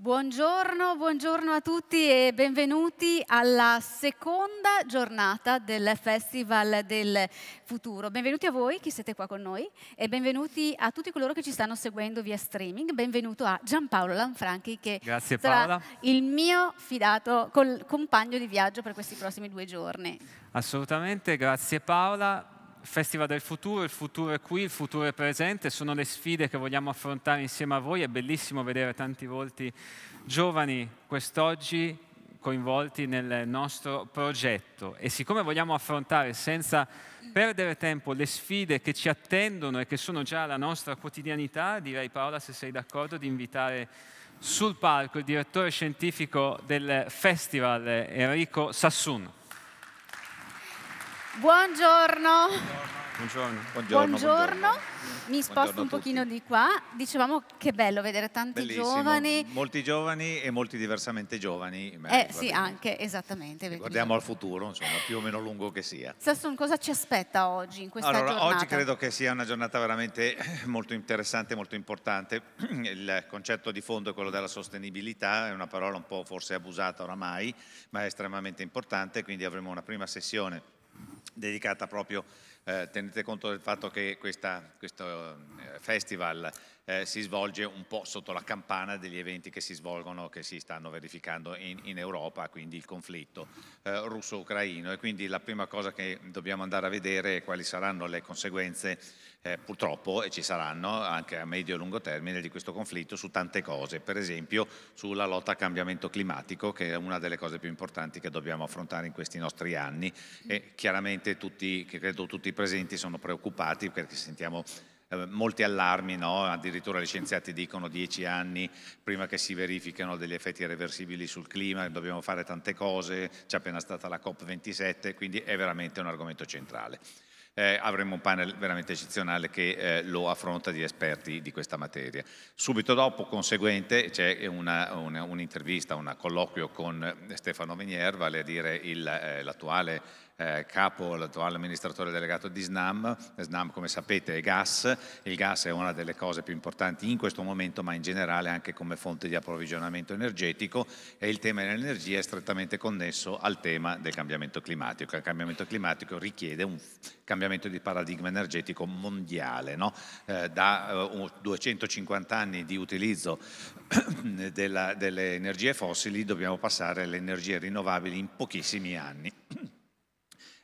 Buongiorno, buongiorno, a tutti e benvenuti alla seconda giornata del Festival del Futuro. Benvenuti a voi che siete qua con noi e benvenuti a tutti coloro che ci stanno seguendo via streaming. Benvenuto a Giampaolo Lanfranchi che Grazie, sarà Paola. il mio fidato compagno di viaggio per questi prossimi due giorni. Assolutamente, grazie Paola. Festival del futuro, il futuro è qui, il futuro è presente, sono le sfide che vogliamo affrontare insieme a voi, è bellissimo vedere tanti volti giovani quest'oggi coinvolti nel nostro progetto e siccome vogliamo affrontare senza perdere tempo le sfide che ci attendono e che sono già la nostra quotidianità, direi Paola se sei d'accordo di invitare sul palco il direttore scientifico del festival Enrico Sassun. Buongiorno. Buongiorno. Buongiorno. buongiorno. Mi sposto un pochino di qua. Dicevamo che bello vedere tanti Bellissimo. giovani. Molti giovani e molti diversamente giovani. Eh, sì, anche, esattamente. Guardiamo al futuro, insomma, più o meno lungo che sia. Sasson, cosa ci aspetta oggi in questa allora, giornata? Oggi credo che sia una giornata veramente molto interessante, molto importante. Il concetto di fondo è quello della sostenibilità, è una parola un po' forse abusata oramai, ma è estremamente importante, quindi avremo una prima sessione dedicata proprio, eh, tenete conto del fatto che questa, questo eh, festival eh, si svolge un po' sotto la campana degli eventi che si svolgono, che si stanno verificando in, in Europa, quindi il conflitto eh, russo-ucraino. E quindi la prima cosa che dobbiamo andare a vedere è quali saranno le conseguenze, eh, purtroppo, e ci saranno anche a medio e lungo termine, di questo conflitto su tante cose. Per esempio sulla lotta al cambiamento climatico, che è una delle cose più importanti che dobbiamo affrontare in questi nostri anni. E chiaramente tutti, credo tutti i presenti sono preoccupati perché sentiamo Ehm, molti allarmi, no? addirittura gli scienziati dicono dieci anni prima che si verifichino degli effetti irreversibili sul clima, dobbiamo fare tante cose, c'è appena stata la COP27, quindi è veramente un argomento centrale. Eh, avremo un panel veramente eccezionale che eh, lo affronta di esperti di questa materia. Subito dopo, conseguente, c'è un'intervista, un colloquio con Stefano Venier, vale a dire eh, l'attuale eh, capo, l'attuale amministratore delegato di SNAM. SNAM, come sapete, è gas. Il gas è una delle cose più importanti in questo momento, ma in generale anche come fonte di approvvigionamento energetico e il tema dell'energia è strettamente connesso al tema del cambiamento climatico. Il cambiamento climatico richiede un cambiamento di paradigma energetico mondiale, no? eh, da eh, 250 anni di utilizzo della, delle energie fossili dobbiamo passare alle energie rinnovabili in pochissimi anni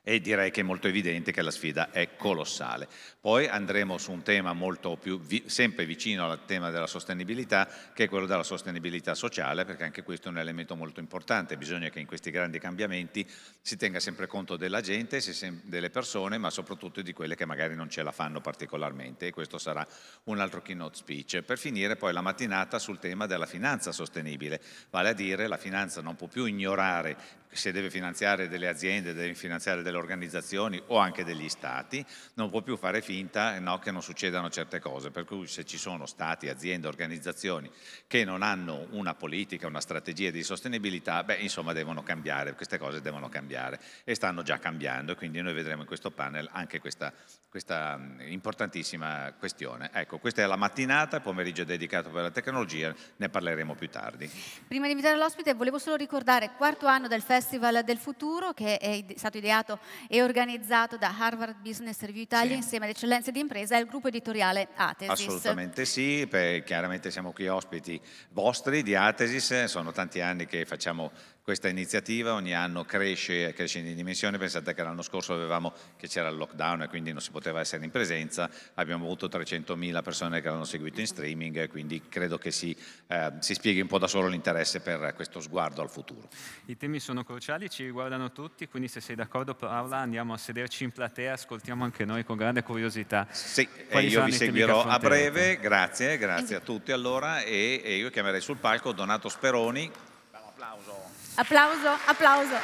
e direi che è molto evidente che la sfida è colossale. Poi andremo su un tema molto più, vi, sempre vicino al tema della sostenibilità, che è quello della sostenibilità sociale, perché anche questo è un elemento molto importante, bisogna che in questi grandi cambiamenti si tenga sempre conto della gente, delle persone, ma soprattutto di quelle che magari non ce la fanno particolarmente e questo sarà un altro keynote speech. Per finire poi la mattinata sul tema della finanza sostenibile, vale a dire la finanza non può più ignorare se deve finanziare delle aziende, deve finanziare delle organizzazioni o anche degli stati, non può più fare finta no, che non succedano certe cose, per cui se ci sono stati, aziende, organizzazioni che non hanno una politica, una strategia di sostenibilità, beh insomma devono cambiare, queste cose devono cambiare e stanno già cambiando, quindi noi vedremo in questo panel anche questa questa mm, importantissima questione. Ecco, questa è la mattinata, pomeriggio dedicato per la tecnologia, ne parleremo più tardi. Prima di invitare l'ospite volevo solo ricordare il quarto anno del Festival del Futuro che è stato ideato e organizzato da Harvard Business Review Italia sì. insieme ad Eccellenze di Impresa e al gruppo editoriale Atesis. Assolutamente sì, chiaramente siamo qui ospiti vostri di Atesis, sono tanti anni che facciamo questa iniziativa ogni anno cresce, cresce in dimensione, pensate che l'anno scorso avevamo, che c'era il lockdown e quindi non si poteva essere in presenza, abbiamo avuto 300.000 persone che l'hanno seguito in streaming e quindi credo che si, eh, si spieghi un po' da solo l'interesse per questo sguardo al futuro. I temi sono cruciali, ci riguardano tutti, quindi se sei d'accordo Paola andiamo a sederci in platea, ascoltiamo anche noi con grande curiosità. Sì, e io vi seguirò a breve, grazie, grazie a tutti allora e, e io chiamerei sul palco Donato Speroni. Un applauso. Applauso, applauso.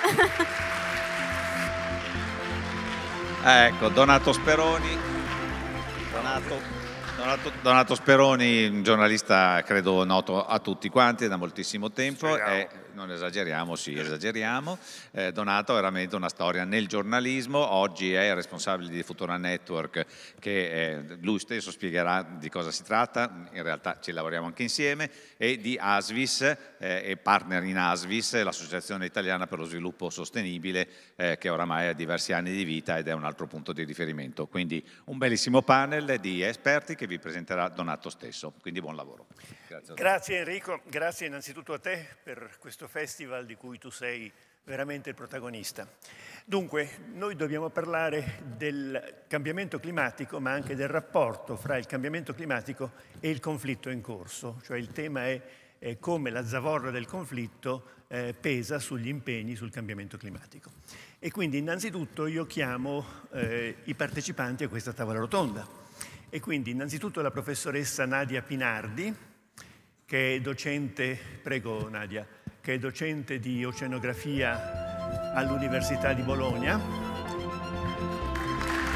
ecco, Donato Speroni. Donato. Donato, Donato Speroni, un giornalista credo noto a tutti quanti da moltissimo tempo, Speriamo. è non esageriamo, sì, esageriamo. Eh, Donato ha veramente una storia nel giornalismo, oggi è responsabile di Futura Network che eh, lui stesso spiegherà di cosa si tratta, in realtà ci lavoriamo anche insieme, e di ASVIS eh, e partner in ASVIS, l'Associazione Italiana per lo Sviluppo Sostenibile eh, che oramai ha diversi anni di vita ed è un altro punto di riferimento. Quindi un bellissimo panel di esperti che vi presenterà Donato stesso, quindi buon lavoro. Grazie, grazie Enrico, grazie innanzitutto a te per questo festival di cui tu sei veramente il protagonista. Dunque, noi dobbiamo parlare del cambiamento climatico, ma anche del rapporto fra il cambiamento climatico e il conflitto in corso, cioè il tema è eh, come la zavorra del conflitto eh, pesa sugli impegni sul cambiamento climatico. E quindi innanzitutto io chiamo eh, i partecipanti a questa tavola rotonda. E quindi innanzitutto la professoressa Nadia Pinardi, che è docente, prego Nadia, che è docente di oceanografia all'Università di Bologna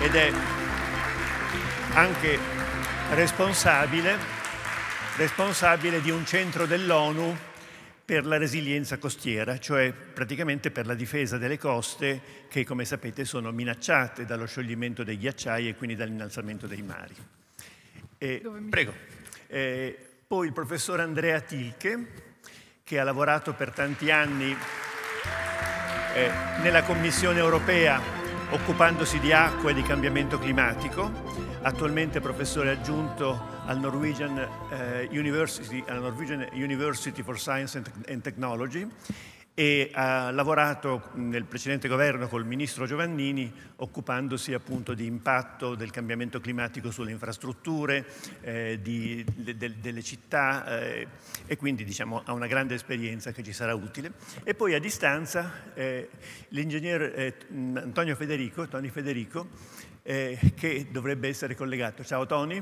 ed è anche responsabile, responsabile di un centro dell'ONU per la resilienza costiera, cioè praticamente per la difesa delle coste che, come sapete, sono minacciate dallo scioglimento dei ghiacciai e quindi dall'innalzamento dei mari. Eh, prego. Eh, poi il professor Andrea Tilche, che ha lavorato per tanti anni eh, nella Commissione europea occupandosi di acqua e di cambiamento climatico, attualmente professore aggiunto al Norwegian, eh, University, alla Norwegian University for Science and Technology e ha lavorato nel precedente governo col ministro Giovannini occupandosi appunto di impatto del cambiamento climatico sulle infrastrutture, eh, di, de, delle città eh, e quindi diciamo, ha una grande esperienza che ci sarà utile. E poi a distanza eh, l'ingegnere eh, Antonio Federico, Federico eh, che dovrebbe essere collegato. Ciao Tony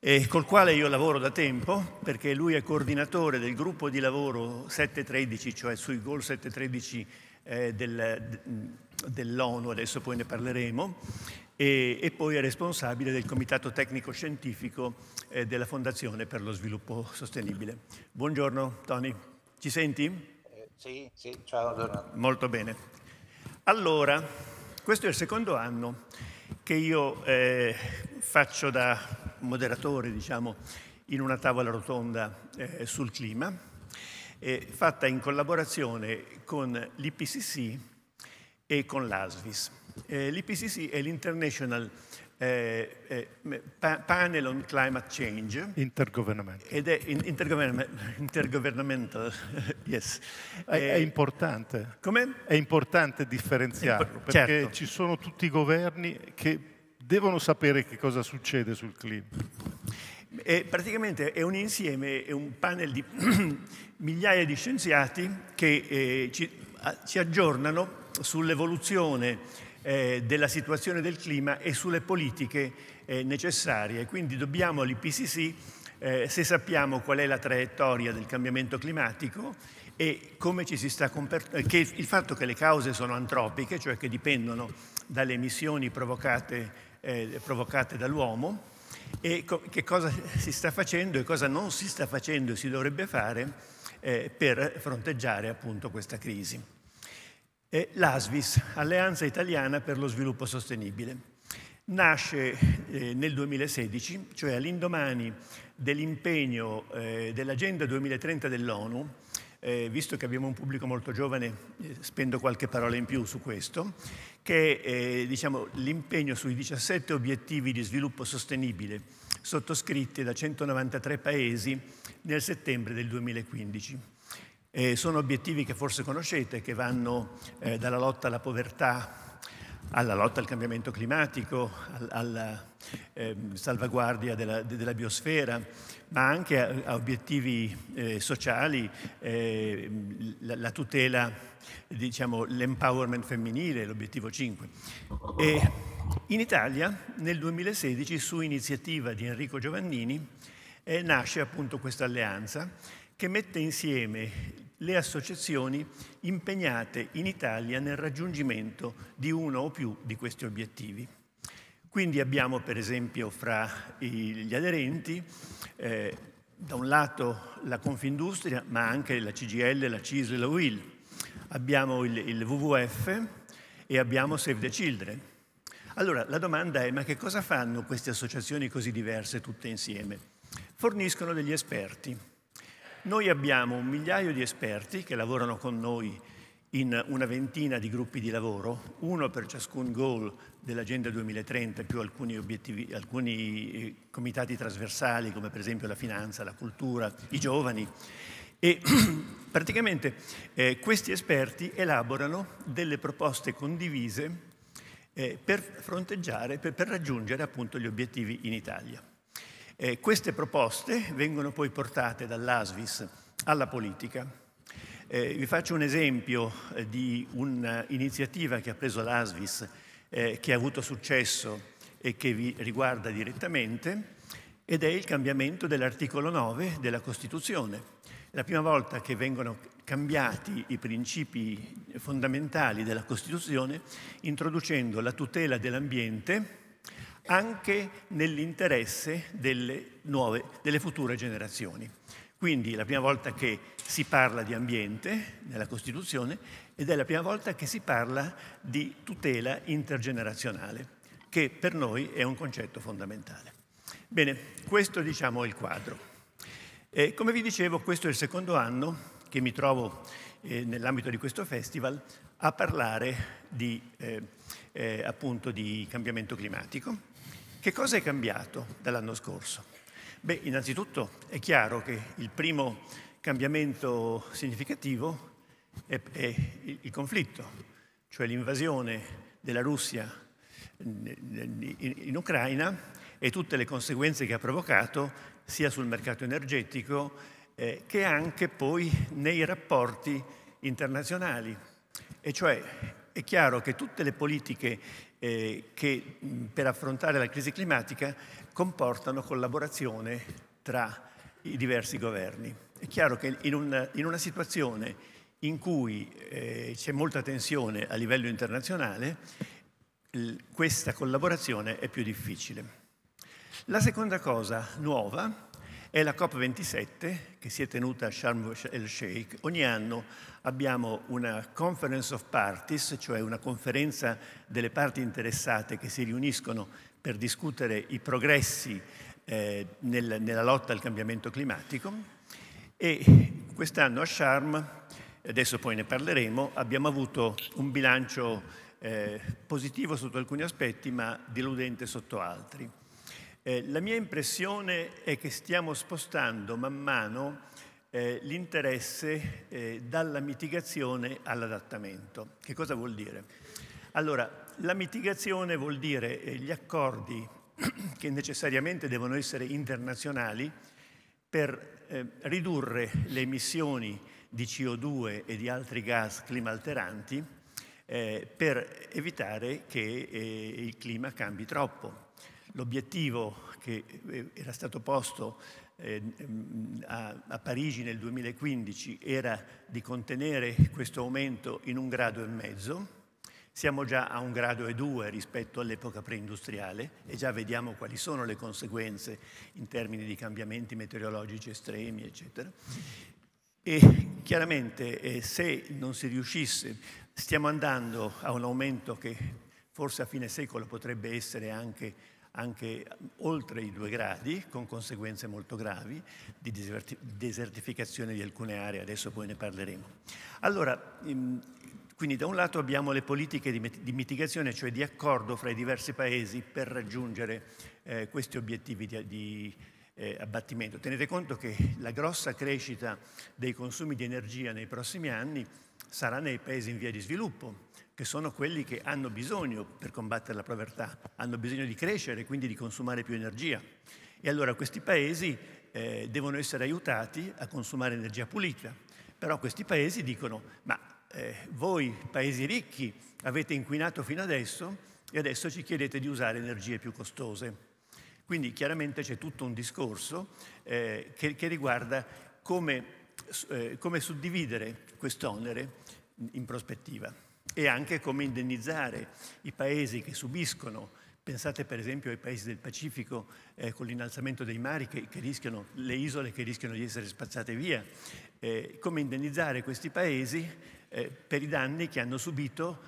eh, col quale io lavoro da tempo, perché lui è coordinatore del gruppo di lavoro 713, cioè sui Goal 713 eh, del, dell'ONU, adesso poi ne parleremo, e, e, poi è responsabile del comitato tecnico scientifico eh, della Fondazione per lo Sviluppo Sostenibile. Buongiorno Tony, ci senti? Eh, sì, sì, ciao Donato. Molto bene. Allora, questo è il secondo anno che io eh, faccio da moderatore diciamo, in una tavola rotonda eh, sul clima, eh, fatta in collaborazione con l'IPCC e con l'ASVIS. Eh, L'IPCC è l'International eh, eh, Panel on Climate Change. Intergovernmental. Ed è in, intergovernmental, intergovernmental yes. È, è eh, importante. Com'è? È importante differenziarlo, Impor- perché certo. ci sono tutti i governi che devono sapere che cosa succede sul clip. E praticamente è un insieme, è un panel di migliaia di scienziati che eh, ci, a, ci, aggiornano sull'evoluzione eh, della situazione del clima e sulle politiche eh, necessarie. Quindi dobbiamo all'IPCC, eh, se sappiamo qual è la traiettoria del cambiamento climatico, e come ci si sta comportando, eh, che il fatto che le cause sono antropiche, cioè che dipendono dalle emissioni provocate eh, provocate dall'uomo e co- che cosa si sta facendo e cosa non si sta facendo e si dovrebbe fare eh, per fronteggiare appunto questa crisi. Eh, L'ASVIS, Alleanza Italiana per lo Sviluppo Sostenibile, nasce eh, nel 2016, cioè all'indomani dell'impegno eh, dell'Agenda 2030 dell'ONU, eh, visto che abbiamo un pubblico molto giovane, eh, spendo qualche parola in più su questo, che è eh, diciamo, l'impegno sui 17 obiettivi di sviluppo sostenibile sottoscritti da 193 paesi nel settembre del 2015. Eh, sono obiettivi che forse conoscete, che vanno eh, dalla lotta alla povertà alla lotta al cambiamento climatico, alla, alla eh, salvaguardia della, della biosfera, ma anche a, a obiettivi eh, sociali, eh, la, la, tutela, diciamo, l'empowerment femminile, l'obiettivo 5. E in Italia nel 2016, su iniziativa di Enrico Giovannini, eh, nasce appunto questa alleanza che mette insieme le associazioni impegnate in Italia nel raggiungimento di uno o più di questi obiettivi. Quindi abbiamo per esempio fra gli aderenti eh, da un lato la Confindustria, ma anche la CGL, la CISL e la UIL. Abbiamo il, il WWF e abbiamo Save the Children. Allora, la domanda è, ma che cosa fanno queste associazioni così diverse tutte insieme? Forniscono degli esperti. Noi abbiamo un migliaio di esperti che lavorano con noi in una ventina di gruppi di lavoro, uno per ciascun goal dell'Agenda 2030 più alcuni, obiettivi, alcuni eh, comitati trasversali come per esempio la finanza, la cultura, i giovani e praticamente eh, questi esperti elaborano delle proposte condivise eh, per fronteggiare, per, per, raggiungere appunto gli obiettivi in Italia. Eh, queste proposte vengono poi portate dall'ASVIS alla politica. Eh, vi faccio un esempio eh, di un'iniziativa che ha preso l'ASVIS eh, che ha avuto successo e che vi riguarda direttamente, ed è il cambiamento dell'articolo 9 della Costituzione. la prima volta che vengono cambiati i principi fondamentali della Costituzione introducendo la tutela dell'ambiente anche nell'interesse delle, nuove, delle future generazioni. Quindi la prima volta che si parla di ambiente nella Costituzione ed è la prima volta che si parla di tutela intergenerazionale, che per noi è un concetto fondamentale. Bene, questo diciamo è il quadro. E come vi dicevo, questo è il secondo anno che mi trovo eh, nell'ambito di questo festival a parlare di, eh, eh, appunto di cambiamento climatico. Che cosa è cambiato dall'anno scorso? Beh, innanzitutto è chiaro che il primo cambiamento significativo è, è il conflitto, cioè l'invasione della Russia in, Ucraina e tutte le conseguenze che ha provocato sia sul mercato energetico eh, che anche poi nei rapporti internazionali. E cioè è chiaro che tutte le politiche eh, che per affrontare la crisi climatica comportano collaborazione tra i diversi governi. È chiaro che in una, in una situazione in cui eh, c'è molta tensione a livello internazionale, questa collaborazione è più difficile. La seconda cosa nuova è la COP27 che si è tenuta a Sharm el Sheikh. Ogni anno abbiamo una conference of parties, cioè una conferenza delle parti interessate che si riuniscono per discutere i progressi eh, nel, nella lotta al cambiamento climatico e quest'anno a Sharm adesso poi ne parleremo, abbiamo avuto un bilancio eh, positivo sotto alcuni aspetti ma deludente sotto altri. Eh, la mia impressione è che stiamo spostando man mano eh, l'interesse eh, dalla mitigazione all'adattamento. Che cosa vuol dire? Allora, la mitigazione vuol dire eh, gli accordi che necessariamente devono essere internazionali per eh, ridurre le emissioni di CO2 e di altri gas climalteranti eh, per evitare che eh, il clima cambi troppo. L'obiettivo che eh, era stato posto eh, a, a Parigi nel 2015 era di contenere questo aumento in un grado e mezzo, siamo già a un grado e due rispetto all'epoca preindustriale e già vediamo quali sono le conseguenze in termini di cambiamenti meteorologici estremi, eccetera. E chiaramente eh, se non si riuscisse, stiamo andando a un aumento che forse a fine secolo potrebbe essere anche, anche oltre i due gradi, con conseguenze molto gravi di desertificazione di alcune aree, adesso poi ne parleremo. Allora, ehm, quindi da un lato abbiamo le politiche di, mitigazione, cioè di accordo fra i diversi paesi per raggiungere eh, questi obiettivi di, di eh, abbattimento. Tenete conto che la grossa crescita dei consumi di energia nei prossimi anni sarà nei paesi in via di sviluppo, che sono quelli che hanno bisogno per combattere la povertà, hanno bisogno di crescere, e quindi di consumare più energia. E allora questi paesi eh, devono essere aiutati a consumare energia pulita. Però questi paesi dicono, ma eh, voi paesi ricchi avete inquinato fino adesso e adesso ci chiedete di usare energie più costose. Quindi chiaramente c'è tutto un discorso eh, che, che, riguarda come, eh, come suddividere quest'onere in prospettiva e anche come indennizzare i paesi che subiscono Pensate per esempio ai paesi del Pacifico eh, con l'innalzamento dei mari, che, che, rischiano, le isole che rischiano di essere spazzate via. Eh, come indennizzare questi paesi eh, per i danni che hanno subito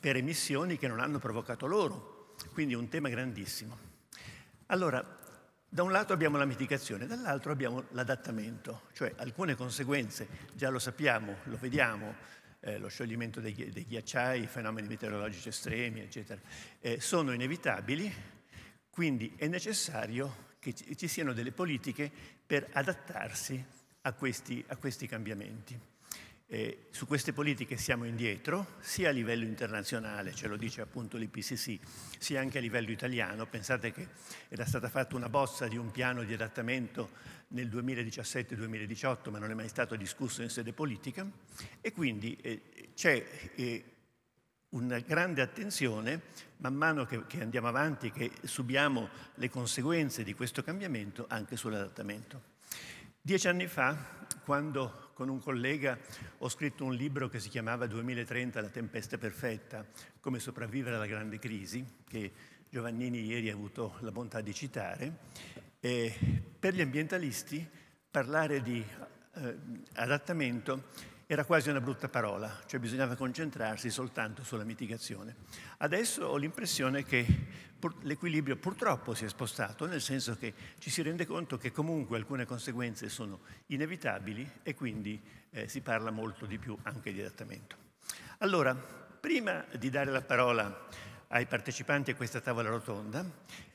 per emissioni che non hanno provocato loro. Quindi è un tema grandissimo. Allora, da un lato abbiamo la mitigazione, dall'altro abbiamo l'adattamento, cioè alcune conseguenze, già lo sappiamo, lo vediamo, eh, lo scioglimento dei, dei ghiacciai, fenomeni meteorologici estremi, eccetera, eh, sono inevitabili, quindi è necessario che ci, ci siano delle politiche per adattarsi a questi, a questi cambiamenti. Eh, su queste politiche siamo indietro, sia a livello internazionale, ce lo dice appunto l'IPCC, sia anche a livello italiano. Pensate che era stata fatta una bozza di un piano di adattamento nel 2017-2018, ma non è mai stato discusso in sede politica. E quindi eh, c'è eh, una grande attenzione, man mano che, che andiamo avanti, che subiamo le conseguenze di questo cambiamento, anche sull'adattamento. Dieci anni fa, quando con un collega ho scritto un libro che si chiamava 2030, la tempesta perfetta, come sopravvivere alla grande crisi, che Giovannini ieri ha avuto la bontà di citare, per gli ambientalisti parlare di eh, adattamento era quasi una brutta parola, cioè bisognava concentrarsi soltanto sulla mitigazione. Adesso ho l'impressione che l'equilibrio purtroppo si è spostato, nel senso che ci si rende conto che comunque alcune conseguenze sono inevitabili e quindi eh, si parla molto di più anche di adattamento. Allora, prima di dare la parola ai partecipanti a questa tavola rotonda,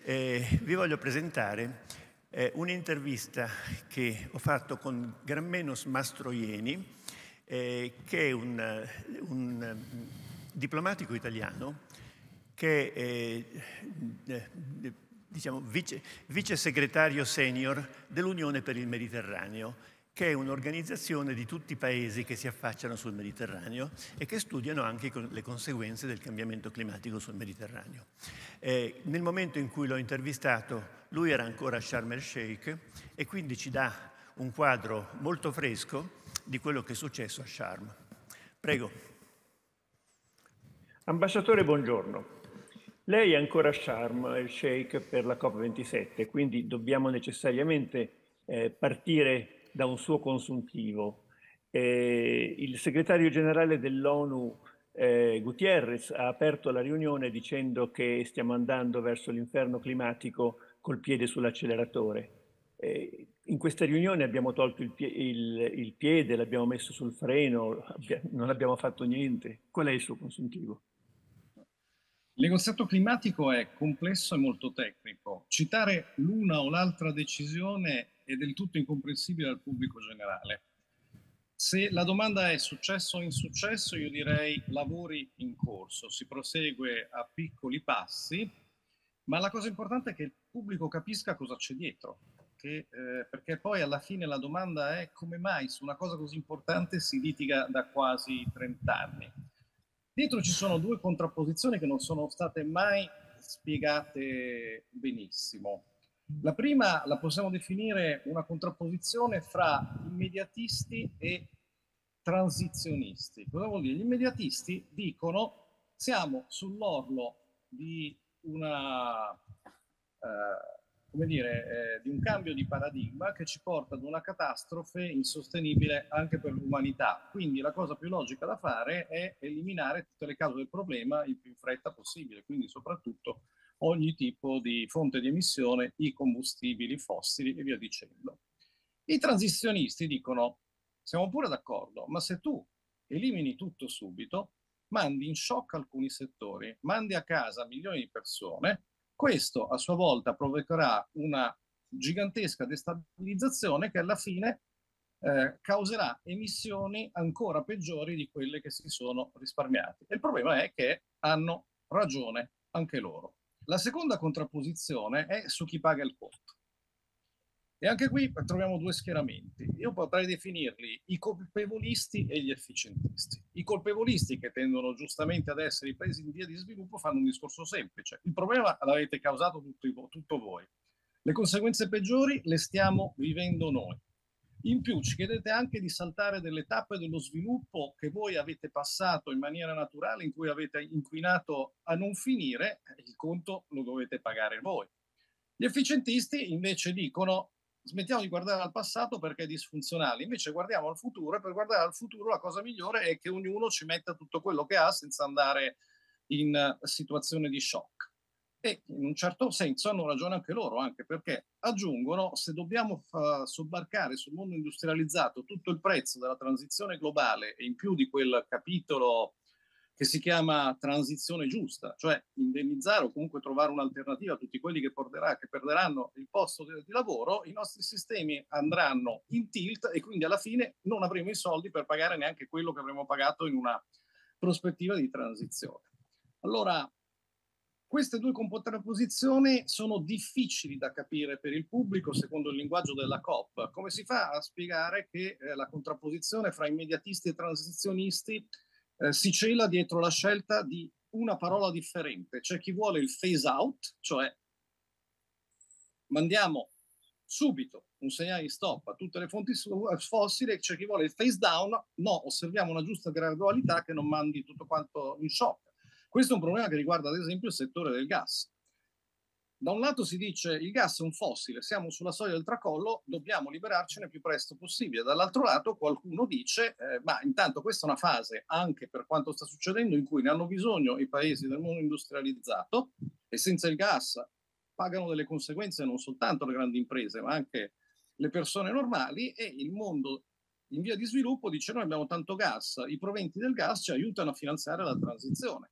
eh, vi voglio presentare eh, un'intervista che ho fatto con Grammenos Mastroieni, eh, che è un, eh, un, eh, diplomatico italiano che è eh, diciamo, vice, vice segretario senior dell'Unione per il Mediterraneo che è un'organizzazione di tutti i paesi che si affacciano sul Mediterraneo e che studiano anche le conseguenze del cambiamento climatico sul Mediterraneo. Eh, nel momento in cui l'ho intervistato, lui era ancora a Sharm el Sheikh e quindi ci dà un quadro molto fresco di quello che è successo a Sharm. Prego. Ambasciatore, buongiorno. Lei è ancora a Sharm il Sheikh per la COP27, quindi dobbiamo necessariamente eh, partire da un suo consuntivo. Eh, il segretario generale dell'ONU eh, Gutierrez ha aperto la riunione dicendo che stiamo andando verso l'inferno climatico col piede sull'acceleratore. Eh, in questa riunione abbiamo tolto il, pie il, il piede, l'abbiamo messo sul freno, abbia non abbiamo fatto niente. Qual è il suo consuntivo? Il negoziato climatico è complesso e molto tecnico. Citare l'una o l'altra decisione è del tutto incomprensibile al pubblico generale. Se la domanda è successo o insuccesso, io direi lavori in corso, si prosegue a piccoli passi, ma la cosa importante è che il pubblico capisca cosa c'è dietro che, eh, perché poi alla fine la domanda è come mai su una cosa così importante si litiga da quasi 30 anni. Dietro ci sono due contrapposizioni che non sono state mai spiegate benissimo. La prima la possiamo definire una contrapposizione fra immediatisti e transizionisti. Cosa vuol dire? Gli immediatisti dicono siamo sull'orlo di una eh, come dire, eh, di un cambio di paradigma che ci porta ad una catastrofe insostenibile anche per l'umanità. Quindi la cosa più logica da fare è eliminare tutte le cause del problema il più in fretta possibile, quindi soprattutto ogni tipo di fonte di emissione, i combustibili fossili e via dicendo. I transizionisti dicono, siamo pure d'accordo, ma se tu elimini tutto subito, mandi in shock alcuni settori, mandi a casa milioni di persone, questo a sua volta provocherà una gigantesca destabilizzazione che alla fine eh, causerà emissioni ancora peggiori di quelle che si sono risparmiate. il problema è che hanno ragione anche loro. La seconda contrapposizione è su chi paga il conto. E anche qui troviamo due schieramenti. Io potrei definirli i colpevolisti e gli efficientisti. I colpevolisti, che tendono giustamente ad essere i paesi in via di sviluppo, fanno un discorso semplice. Il problema l'avete causato tutto, tutto voi. Le conseguenze peggiori le stiamo vivendo noi. In più ci chiedete anche di saltare delle tappe dello sviluppo che voi avete passato in maniera naturale, in cui avete inquinato a non finire, il conto lo dovete pagare voi. Gli efficientisti invece dicono smettiamo di guardare al passato perché è disfunzionale, invece guardiamo al futuro e per guardare al futuro la cosa migliore è che ognuno ci metta tutto quello che ha senza andare in eh, situazione di shock. E in un certo senso hanno ragione anche loro, anche perché aggiungono, se dobbiamo fa- sobbarcare sul mondo industrializzato tutto il prezzo della transizione globale e in più di quel capitolo che si chiama transizione giusta, cioè indennizzare o comunque trovare un'alternativa a tutti quelli che, porterà, che perderanno il posto di, di lavoro, i nostri sistemi andranno in tilt e quindi alla fine non avremo i soldi per pagare neanche quello che avremo pagato in una prospettiva di transizione. Allora, queste due contrapposizioni sono difficili da capire per il pubblico secondo il linguaggio della COP. Come si fa a spiegare che eh, la contrapposizione fra immediatisti e transizionisti eh, si cela dietro la scelta di una parola differente. C'è chi vuole il phase out, cioè mandiamo subito un segnale di stop a tutte le fonti eh, fossili, c'è chi vuole il phase down, no, osserviamo una giusta gradualità che non mandi tutto quanto in shock. Questo è un problema che riguarda ad esempio il settore del gas da un lato si dice il gas è un fossile, siamo sulla soglia del tracollo, dobbiamo liberarcene più presto possibile. Dall'altro lato qualcuno dice, eh, ma intanto questa è una fase, anche per quanto sta succedendo, in cui ne hanno bisogno i paesi del mondo industrializzato e senza il gas pagano delle conseguenze non soltanto le grandi imprese, ma anche le persone normali e il mondo in via di sviluppo dice noi abbiamo tanto gas, i proventi del gas ci aiutano a finanziare la transizione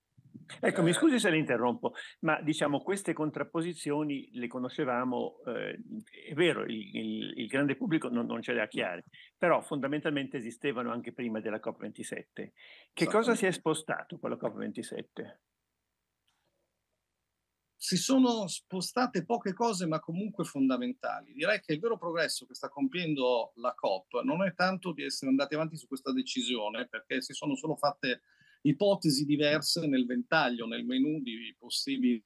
Ecco, mi eh. scusi se le interrompo, ma diciamo queste contrapposizioni le conoscevamo, eh, è vero, il, il, il, grande pubblico non, non ce le ha chiare, però fondamentalmente esistevano anche prima della COP27. Che esatto. cosa si è spostato con la COP27? Si sono spostate poche cose, ma comunque fondamentali. Direi che il vero progresso che sta compiendo la COP non è tanto di essere andati avanti su questa decisione, perché si sono solo fatte ipotesi diverse nel ventaglio, nel menu di possibili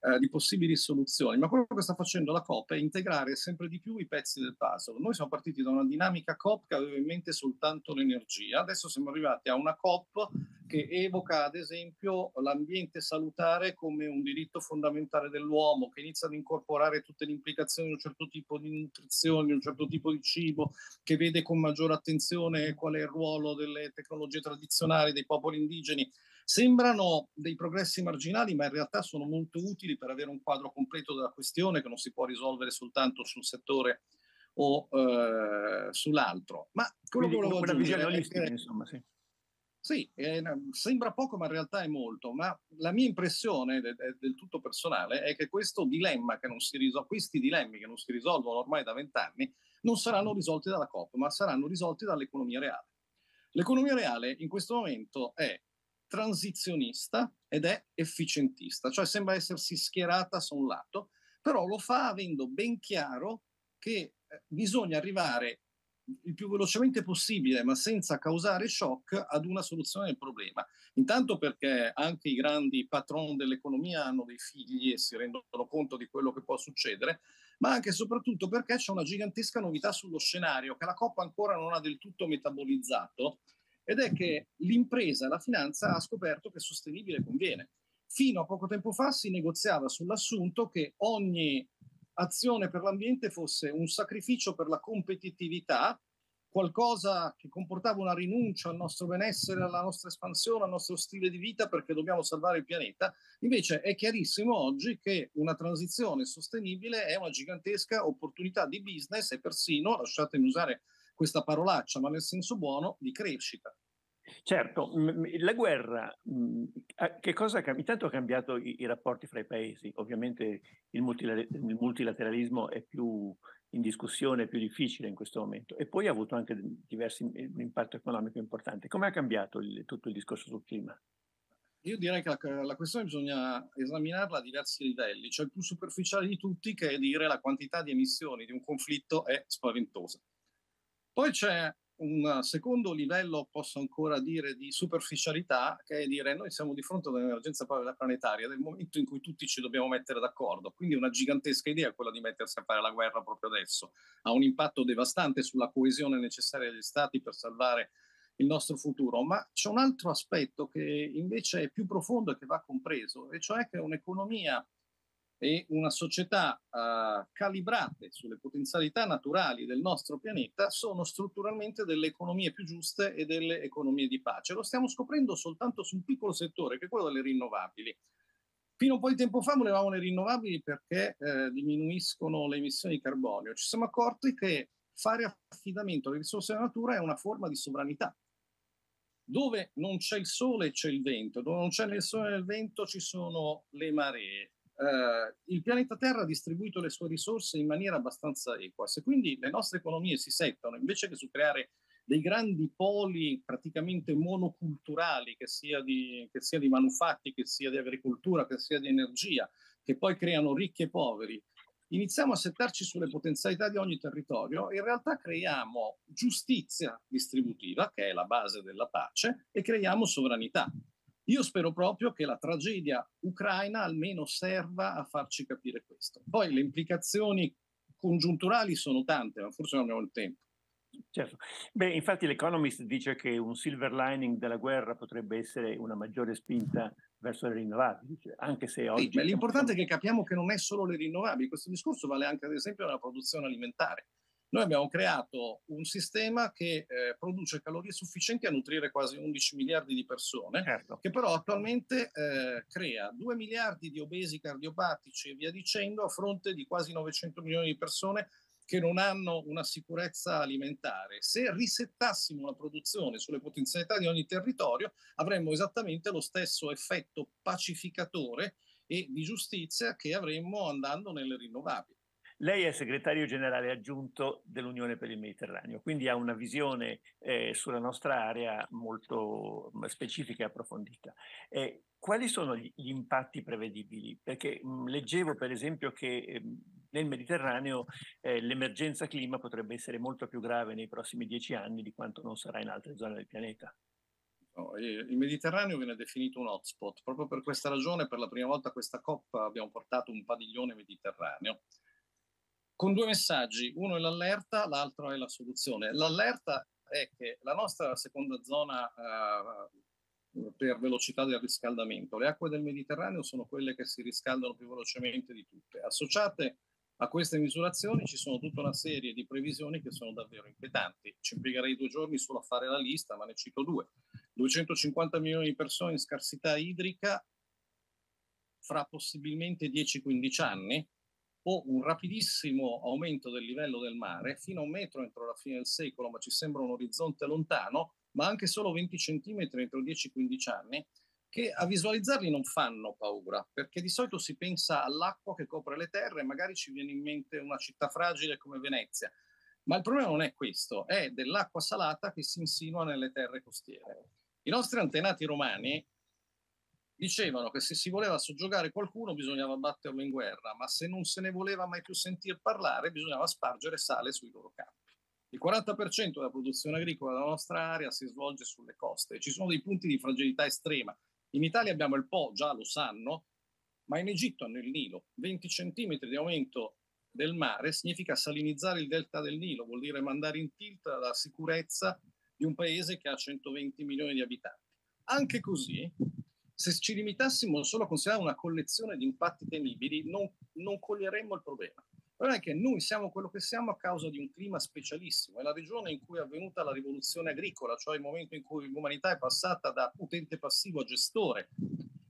eh, di possibili soluzioni, ma quello che sta facendo la COP è integrare sempre di più i pezzi del puzzle. Noi siamo partiti da una dinamica COP che aveva in mente soltanto l'energia, adesso siamo arrivati a una COP che evoca ad esempio l'ambiente salutare come un diritto fondamentale dell'uomo, che inizia ad incorporare tutte le implicazioni di un certo tipo di nutrizione, di un certo tipo di cibo, che vede con maggiore attenzione qual è il ruolo delle tecnologie tradizionali, dei popoli indigeni. Sembrano dei progressi marginali, ma in realtà sono molto utili per avere un quadro completo della questione che non si può risolvere soltanto sul settore o eh, sull'altro. Ma quello Quindi, che volevo aggiungere è che... insomma, sì. Sì, eh, sembra poco ma in realtà è molto, ma la mia impressione del, del tutto personale è che questo dilemma che non si risol- questi dilemmi che non si risolvono ormai da vent'anni non saranno risolti dalla COP, ma saranno risolti dall'economia reale. L'economia reale in questo momento è transizionista ed è efficientista, cioè sembra essersi schierata su un lato, però lo fa avendo ben chiaro che eh, bisogna arrivare il più velocemente possibile, ma senza causare shock, ad una soluzione del problema. Intanto perché anche i grandi patron dell'economia hanno dei figli e si rendono conto di quello che può succedere, ma anche e soprattutto perché c'è una gigantesca novità sullo scenario che la Coppa ancora non ha del tutto metabolizzato ed è che l'impresa, la finanza ha scoperto che sostenibile conviene. Fino a poco tempo fa si negoziava sull'assunto che ogni azione per l'ambiente fosse un sacrificio per la competitività, qualcosa che comportava una rinuncia al nostro benessere, alla nostra espansione, al nostro stile di vita perché dobbiamo salvare il pianeta. Invece è chiarissimo oggi che una transizione sostenibile è una gigantesca opportunità di business e persino, lasciatemi usare questa parolaccia, ma nel senso buono di crescita. Certo, la guerra, che cosa ha, cambiato? intanto ha cambiato i, i, rapporti fra i paesi, ovviamente il, multilateralismo è più in discussione, è più difficile in questo momento e poi ha avuto anche diversi, un impatto economico importante. Come ha cambiato il, tutto il discorso sul clima? Io direi che la, la questione bisogna esaminarla a diversi livelli, cioè il più superficiale di tutti che è dire la quantità di emissioni di un conflitto è spaventosa poi c'è un secondo livello, posso ancora dire, di superficialità, che è dire noi siamo di fronte ad un'emergenza planetaria nel momento in cui tutti ci dobbiamo mettere d'accordo. Quindi una gigantesca idea quella di mettersi a fare la guerra proprio adesso. Ha un impatto devastante sulla coesione necessaria degli stati per salvare il nostro futuro, ma c'è un altro aspetto che invece è più profondo e che va compreso, e cioè che un'economia e una società eh, calibrate sulle potenzialità naturali del nostro pianeta sono strutturalmente delle economie più giuste e delle economie di pace. Lo stiamo scoprendo soltanto su un piccolo settore, che è quello delle rinnovabili. Fino a un tempo fa volevamo le rinnovabili perché eh, diminuiscono le emissioni di carbonio. Ci siamo accorti che fare affidamento alle risorse della natura è una forma di sovranità dove non c'è il sole c'è il vento, dove non c'è il sole e il vento ci sono le maree, eh, il pianeta Terra ha distribuito le sue risorse in maniera abbastanza equa. Se quindi le nostre economie si settano invece che su creare dei grandi poli praticamente monoculturali, che sia, di, che sia di manufatti, che sia di agricoltura, che sia di energia, che poi creano ricchi e poveri, iniziamo a settarci sulle potenzialità di ogni territorio, in realtà creiamo giustizia distributiva, che è la base della pace, e creiamo sovranità. Io spero proprio che la tragedia ucraina almeno serva a farci capire questo. Poi le implicazioni congiunturali sono tante, ma forse non abbiamo il tempo. Certo. Beh, infatti l'Economist dice che un silver lining della guerra potrebbe essere una maggiore spinta verso le rinnovabili, cioè, anche se oggi... Sì, l'importante è che capiamo che non è solo le rinnovabili, questo discorso vale anche ad esempio nella produzione alimentare. Noi abbiamo creato un sistema che eh, produce calorie sufficienti a nutrire quasi 11 miliardi di persone, certo. che però attualmente eh, crea 2 miliardi di obesi cardiopatici e via dicendo a fronte di quasi 900 milioni di persone che non hanno una sicurezza alimentare. Se risettassimo la produzione sulle potenzialità di ogni territorio, avremmo esattamente lo stesso effetto pacificatore e di giustizia che avremmo andando nelle rinnovabili. Lei è segretario generale aggiunto dell'Unione per il Mediterraneo, quindi ha una visione eh, sulla nostra area molto mm, specifica e approfondita. Eh, quali sono gli, impatti prevedibili? Perché mh, mm, leggevo per esempio che eh, nel Mediterraneo eh, l'emergenza clima potrebbe essere molto più grave nei prossimi dieci anni di quanto non sarà in altre zone del pianeta. Eh, il Mediterraneo viene definito un hotspot, proprio per questa ragione per la prima volta questa coppa abbiamo portato un padiglione mediterraneo con due messaggi, uno è l'allerta, l'altro è la soluzione. L'allerta è che la nostra seconda zona eh, per velocità del riscaldamento, le acque del Mediterraneo sono quelle che si riscaldano più velocemente di tutte. Associate a queste misurazioni ci sono tutta una serie di previsioni che sono davvero inquietanti. Ci impiegherei due giorni solo a fare la lista, ma ne cito due. 250 milioni di persone in scarsità idrica fra possibilmente 10-15 anni, o un rapidissimo aumento del livello del mare fino a un metro entro la fine del secolo, ma ci sembra un orizzonte lontano, ma anche solo 20 centimetri entro 10-15 anni, che a visualizzarli non fanno paura, perché di solito si pensa all'acqua che copre le terre, e magari ci viene in mente una città fragile come Venezia, ma il problema non è questo, è dell'acqua salata che si insinua nelle terre costiere. I nostri antenati romani dicevano che se si voleva soggiogare qualcuno bisognava batterlo in guerra, ma se non se ne voleva mai più sentire parlare bisognava spargere sale sui loro campi. Il 40% della produzione agricola della nostra area si svolge sulle coste e ci sono dei punti di fragilità estrema. In Italia abbiamo il Po, già lo sanno, ma in Egitto hanno il Nilo. 20 cm di aumento del mare significa salinizzare il delta del Nilo, vuol dire mandare in tilt la sicurezza di un paese che ha 120 milioni di abitanti. Anche così, se ci limitassimo solo a considerare una collezione di impatti temibili, non, non coglieremmo il problema. Il problema è che noi siamo quello che siamo a causa di un clima specialissimo. È la regione in cui è avvenuta la rivoluzione agricola, cioè il momento in cui l'umanità è passata da utente passivo a gestore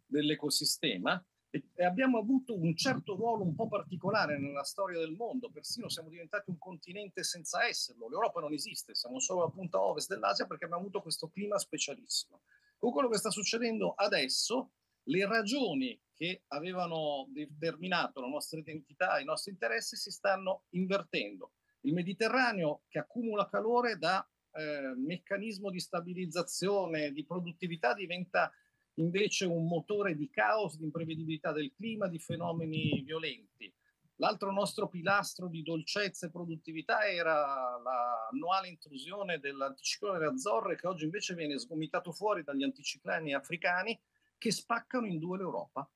dell'ecosistema. E abbiamo avuto un certo ruolo un po' particolare nella storia del mondo, persino siamo diventati un continente senza esserlo. L'Europa non esiste, siamo solo la punta ovest dell'Asia perché abbiamo avuto questo clima specialissimo con quello che sta succedendo adesso, le ragioni che avevano determinato la nostra identità, i nostri interessi si stanno invertendo. Il Mediterraneo che accumula calore da eh, meccanismo di stabilizzazione, di produttività, diventa invece un motore di caos, di imprevedibilità del clima, di fenomeni violenti. L'altro nostro pilastro di dolcezza e produttività era l'annuale intrusione dell'anticiclone delle Azzorre, che oggi invece viene sgomitato fuori dagli anticiclani africani che spaccano in due l'Europa.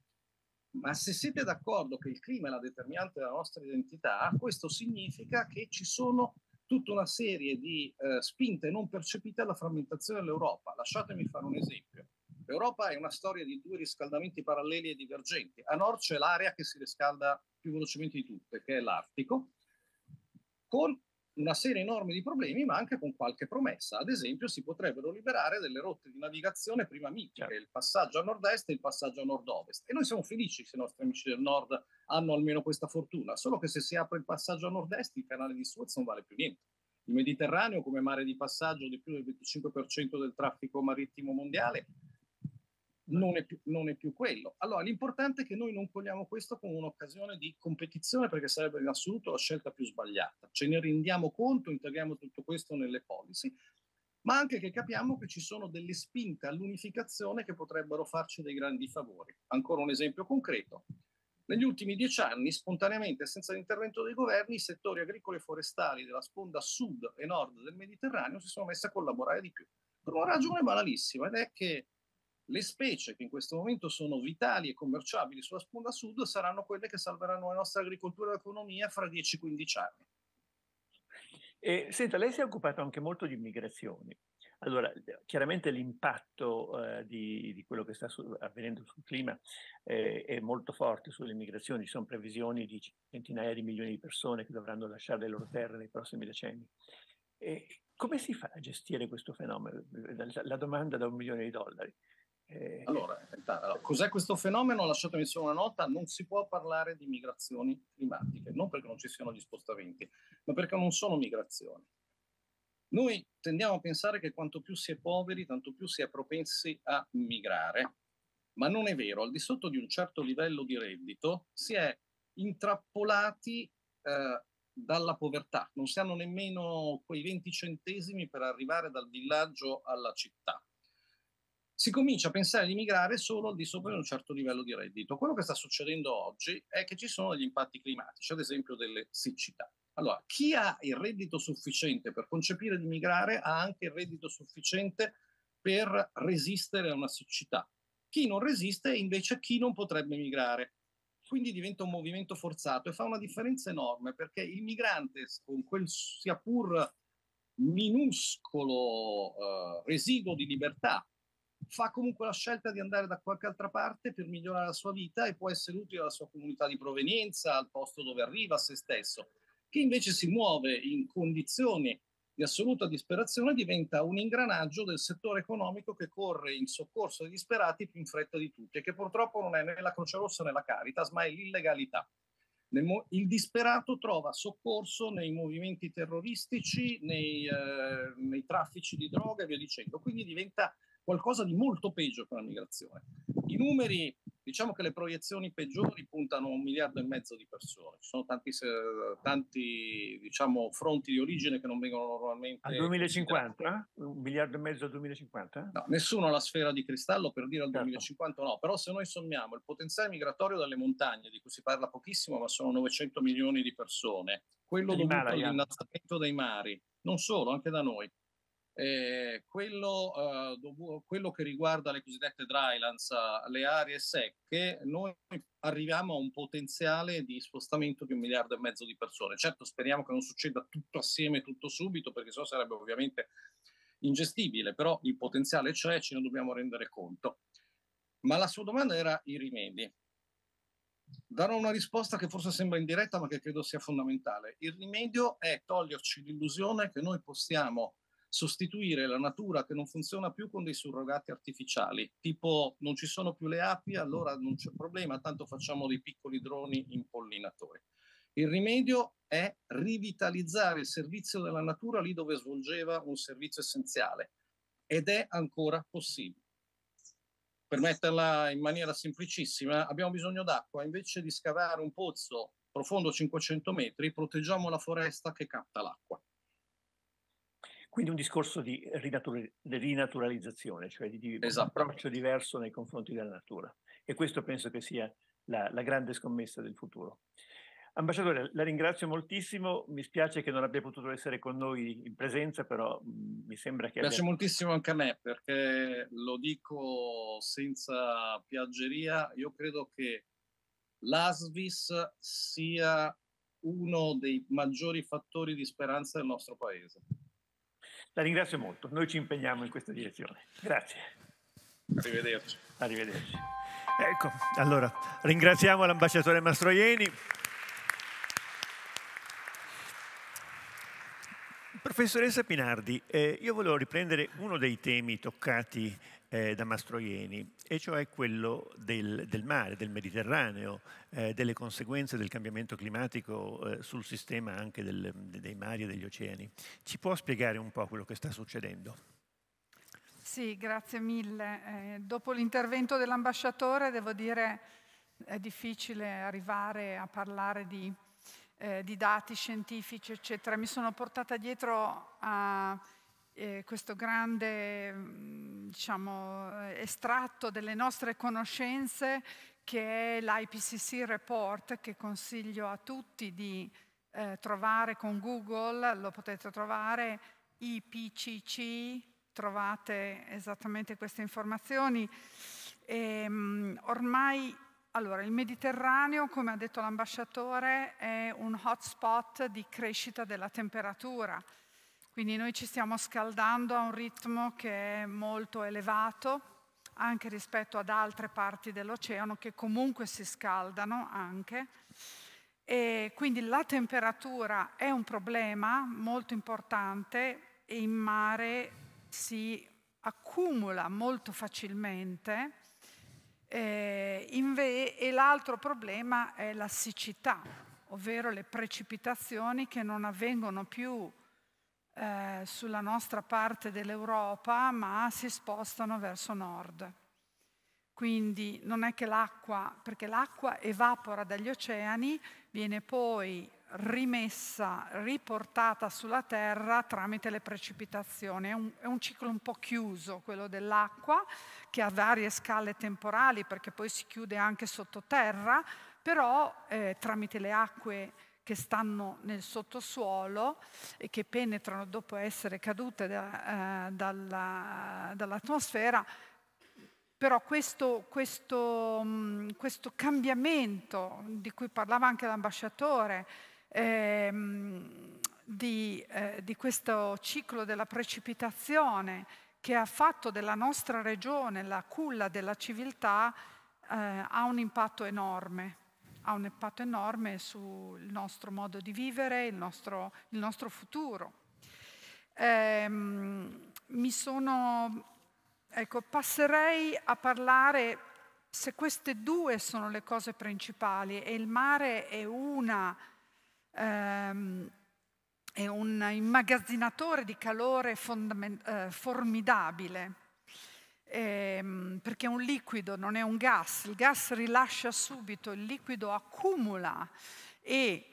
Ma se siete d'accordo che il clima è la determinante della nostra identità, questo significa che ci sono tutta una serie di eh, spinte non percepite alla frammentazione dell'Europa. Lasciatemi fare un esempio. L'Europa è una storia di due riscaldamenti paralleli e divergenti. A nord c'è l'area che si riscalda più velocemente di tutte, che è l'Artico, con una serie enorme di problemi, ma anche con qualche promessa. Ad esempio, si potrebbero liberare delle rotte di navigazione prima mitiche, certo. il passaggio a nord-est e il passaggio a nord-ovest. E noi siamo felici se i nostri amici del nord hanno almeno questa fortuna, solo che se si apre il passaggio a nord-est, il canale di Suez non vale più niente. Il Mediterraneo, come mare di passaggio di più del 25% del traffico marittimo mondiale, non è, più, non è più quello. Allora, l'importante è che noi non cogliamo questo come un'occasione di competizione perché sarebbe in assoluto la scelta più sbagliata. Ce ne rendiamo conto, integriamo tutto questo nelle policy, ma anche che capiamo che ci sono delle spinte all'unificazione che potrebbero farci dei grandi favori. Ancora un esempio concreto. Negli ultimi dieci anni, spontaneamente, senza l'intervento dei governi, i settori agricoli e forestali della sponda sud e nord del Mediterraneo si sono messi a collaborare di più. Per una ragione banalissima, ed è che le specie che in questo momento sono vitali e commerciabili sulla sponda sud saranno quelle che salveranno la nostra agricoltura e l'economia fra 10-15 anni. E, senta, lei si è occupato anche molto di immigrazioni. Allora, chiaramente l'impatto eh, di, di, quello che sta su, avvenendo sul clima eh, è molto forte sulle immigrazioni. Ci sono previsioni di centinaia di milioni di persone che dovranno lasciare le loro terre nei prossimi decenni. E come si fa a gestire questo fenomeno? La domanda da un milione di dollari. Eh, allora, allora, eh, cos'è questo fenomeno? Lasciatemi solo una nota, non si può parlare di migrazioni climatiche, non perché non ci siano gli spostamenti, ma perché non sono migrazioni. Noi tendiamo a pensare che quanto più si è poveri, tanto più si è propensi a migrare, ma non è vero, al di sotto di un certo livello di reddito si è intrappolati eh, dalla povertà, non si hanno nemmeno quei 20 centesimi per arrivare dal villaggio alla città si comincia a pensare di migrare solo al di sopra di un certo livello di reddito. Quello che sta succedendo oggi è che ci sono degli impatti climatici, ad esempio delle siccità. Allora, chi ha il reddito sufficiente per concepire di migrare ha anche il reddito sufficiente per resistere a una siccità. Chi non resiste è invece chi non potrebbe migrare. Quindi diventa un movimento forzato e fa una differenza enorme perché il migrante, con quel sia pur minuscolo eh, residuo di libertà fa comunque la scelta di andare da qualche altra parte per migliorare la sua vita e può essere utile alla sua comunità di provenienza, al posto dove arriva, a se stesso. Chi invece si muove in condizioni di assoluta disperazione diventa un ingranaggio del settore economico che corre in soccorso ai disperati più in fretta di tutti e che purtroppo non è né la Croce Rossa né la Caritas, ma è l'illegalità. Il disperato trova soccorso nei movimenti terroristici, nei, eh, nei traffici di droga e via dicendo. Quindi diventa qualcosa di molto peggio che la migrazione. I numeri, diciamo che le proiezioni peggiori puntano a un miliardo e mezzo di persone, ci sono tanti, tanti diciamo, fronti di origine che non vengono normalmente... Al 2050? Un miliardo e mezzo al 2050? No, nessuno ha la sfera di cristallo per dire al certo. 2050 no, però se noi sommiamo il potenziale migratorio dalle montagne, di cui si parla pochissimo, ma sono 900 milioni di persone, quello dovuto all'innalzamento dei mari, non solo, anche da noi, eh, quello, eh, dov- quello, che riguarda le cosiddette drylands, le aree secche, noi arriviamo a un potenziale di spostamento di un miliardo e mezzo di persone. Certo, speriamo che non succeda tutto assieme, tutto subito, perché so sarebbe ovviamente ingestibile, però il potenziale c'è, ce ne dobbiamo rendere conto. Ma la sua domanda era i rimedi. Darò una risposta che forse sembra indiretta, ma che credo sia fondamentale. Il rimedio è toglierci l'illusione che noi possiamo sostituire la natura che non funziona più con dei surrogati artificiali, tipo non ci sono più le api, allora non c'è problema, tanto facciamo dei piccoli droni impollinatori. Il rimedio è rivitalizzare il servizio della natura lì dove svolgeva un servizio essenziale ed è ancora possibile. Per metterla in maniera semplicissima, abbiamo bisogno d'acqua, invece di scavare un pozzo profondo 500 metri, proteggiamo la foresta che capta l'acqua. Quindi un discorso di, rinaturalizzazione, cioè di, di esatto. un approccio diverso nei confronti della natura. E questo penso che sia la, la grande scommessa del futuro. Ambasciatore, la ringrazio moltissimo, mi spiace che non abbia potuto essere con noi in presenza, però mhmm, mi sembra che... piace abbia... moltissimo anche a me, perché lo dico senza piaggeria, io credo che l'ASVIS sia uno dei maggiori fattori di speranza del nostro Paese. La ringrazio molto, noi ci impegniamo in questa direzione. Grazie. Arrivederci. Arrivederci. Ecco, allora ringraziamo l'ambasciatore Mastroieni. Professoressa Pinardi, eh, io volevo riprendere uno dei temi toccati eh, da Mastroieni, e cioè quello del, del mare, del Mediterraneo, eh, delle conseguenze del cambiamento climatico eh, sul sistema anche del, dei mari e degli oceani. Ci può spiegare un po' quello che sta succedendo? Sì, grazie mille. Eh, dopo l'intervento dell'ambasciatore devo dire è difficile arrivare a parlare di, eh, di dati scientifici, eccetera. Mi sono portata dietro a eh, questo grande mm, diciamo, eh, estratto delle nostre conoscenze che è l'IPCC Report che consiglio a tutti di eh, trovare con Google, lo potete trovare, IPCC, trovate esattamente queste informazioni. E, ehm, ormai allora, il Mediterraneo, come ha detto l'ambasciatore, è un hotspot di crescita della temperatura quindi noi ci stiamo scaldando a un ritmo che è molto elevato, anche rispetto ad altre parti dell'oceano che comunque si scaldano anche. E quindi la temperatura è un problema molto importante e in mare si accumula molto facilmente. Eh, inve- e l'altro problema è la siccità, ovvero le precipitazioni che non avvengono più eh, sulla nostra parte dell'Europa, ma si spostano verso nord. Quindi non è che l'acqua, perché l'acqua evapora dagli oceani, viene poi rimessa, riportata sulla terra tramite le precipitazioni. È un, è un ciclo un po' chiuso quello dell'acqua, che ha varie scale temporali, perché poi si chiude anche sottoterra, però eh, tramite le acque che stanno nel sottosuolo e che penetrano dopo essere cadute da, eh, dalla, dall'atmosfera, però questo, questo, mm, questo, cambiamento di cui parlava anche l'ambasciatore, eh, di, eh, di questo ciclo della precipitazione che ha fatto della nostra regione la culla della civiltà, eh, ha un impatto enorme ha un impatto enorme sul nostro modo di vivere, il nostro, il nostro futuro. Ehm, mi sono, ecco, passerei a parlare, se queste due sono le cose principali e il mare è una... Ehm, è un immagazzinatore di calore eh, formidabile ehm, perché è un liquido, non è un gas. Il gas rilascia subito, il liquido accumula e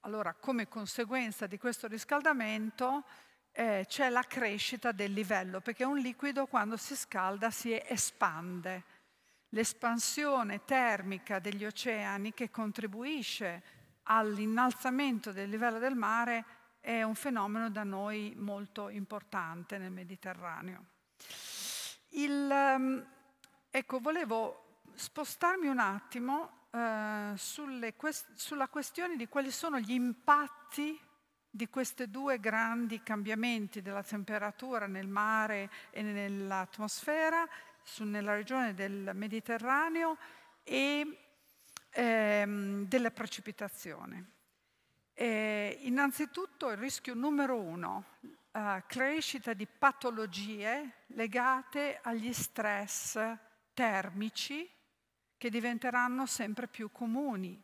allora come conseguenza di questo riscaldamento eh, c'è la crescita del livello, perché un liquido quando si scalda si espande. L'espansione termica degli oceani che contribuisce all'innalzamento del livello del mare è un fenomeno da noi molto importante nel Mediterraneo. Il, ehm, ecco, volevo spostarmi un attimo eh, quest sulla questione di quali sono gli impatti di questi due grandi cambiamenti della temperatura nel mare e nell'atmosfera, nella regione del Mediterraneo e ehm, della precipitazione. E eh, innanzitutto il rischio numero uno, uh, crescita di patologie legate agli stress termici che diventeranno sempre più comuni.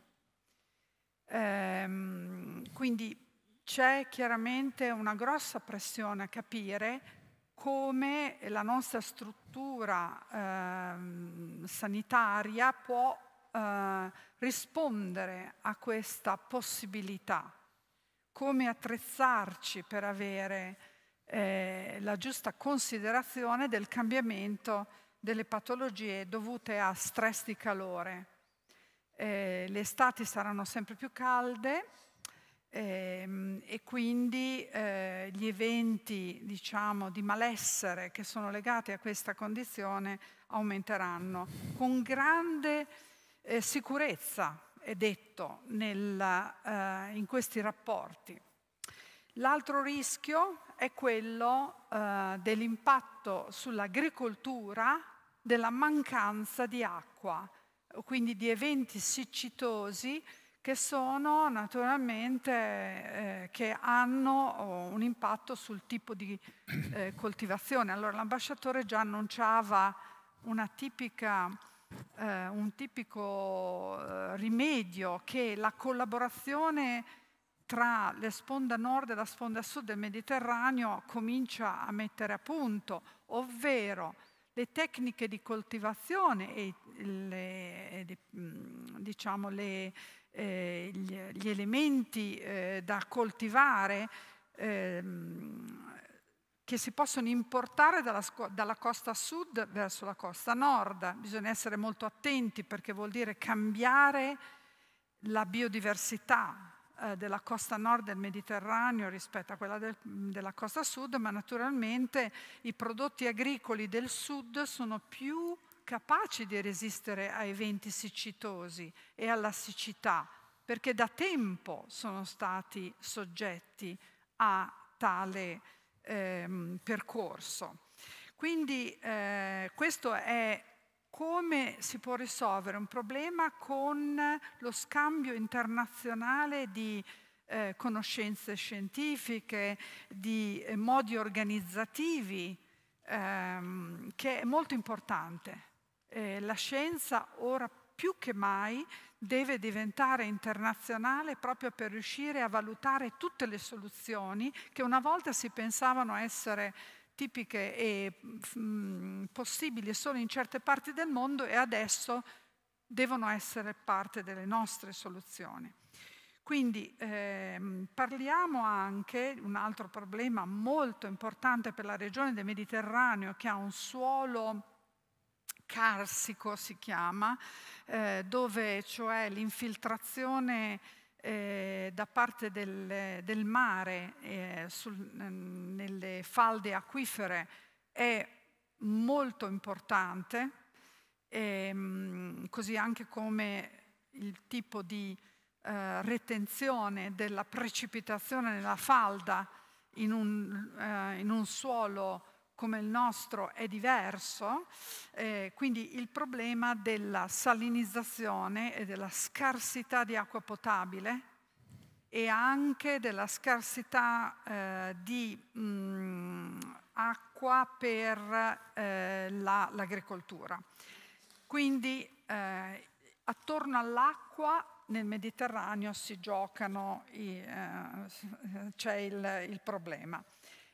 Ehm, quindi c'è chiaramente una grossa pressione a capire come la nostra struttura eh, sanitaria può eh, rispondere a questa possibilità come attrezzarci per avere eh, la giusta considerazione del cambiamento delle patologie dovute a stress di calore. Eh, le estati saranno sempre più calde ehm, e quindi eh, gli eventi diciamo, di malessere che sono legati a questa condizione aumenteranno con grande eh, sicurezza detto nel, eh, in questi rapporti. L'altro rischio è quello eh, dell'impatto sull'agricoltura della mancanza di acqua, quindi di eventi siccitosi che sono naturalmente eh, che hanno oh, un impatto sul tipo di eh, coltivazione. Allora l'ambasciatore già annunciava una tipica eh, un tipico eh, rimedio che la collaborazione tra le sponda nord e la sponda sud del Mediterraneo comincia a mettere a punto, ovvero le tecniche di coltivazione e le, mm, diciamo, le, eh, gli, elementi eh, da coltivare eh, che si possono importare dalla, dalla, costa sud verso la costa nord. Bisogna essere molto attenti perché vuol dire cambiare la biodiversità eh, della costa nord del Mediterraneo rispetto a quella del, della costa sud, ma naturalmente i prodotti agricoli del sud sono più capaci di resistere a eventi siccitosi e alla siccità, perché da tempo sono stati soggetti a tale ehm, percorso. Quindi eh, questo è come si può risolvere un problema con lo scambio internazionale di eh, conoscenze scientifiche, di eh, modi organizzativi, ehm, che è molto importante. Eh, la scienza ora più che mai deve diventare internazionale proprio per riuscire a valutare tutte le soluzioni che una volta si pensavano essere tipiche e mm, possibili solo in certe parti del mondo e adesso devono essere parte delle nostre soluzioni. Quindi ehm, parliamo anche di un altro problema molto importante per la regione del Mediterraneo che ha un suolo carsico si chiama, eh, dove cioè l'infiltrazione eh, da parte del, del mare eh, sul, nelle falde acquifere è molto importante, ehm, così anche come il tipo di eh, retenzione della precipitazione nella falda in un, eh, in un suolo come il nostro è diverso, eh, quindi il problema della salinizzazione e della scarsità di acqua potabile e anche della scarsità eh, di mh, mm, acqua per eh, la, l'agricoltura. Quindi eh, attorno all'acqua nel Mediterraneo si giocano, i, eh, eh, c'è il, il problema.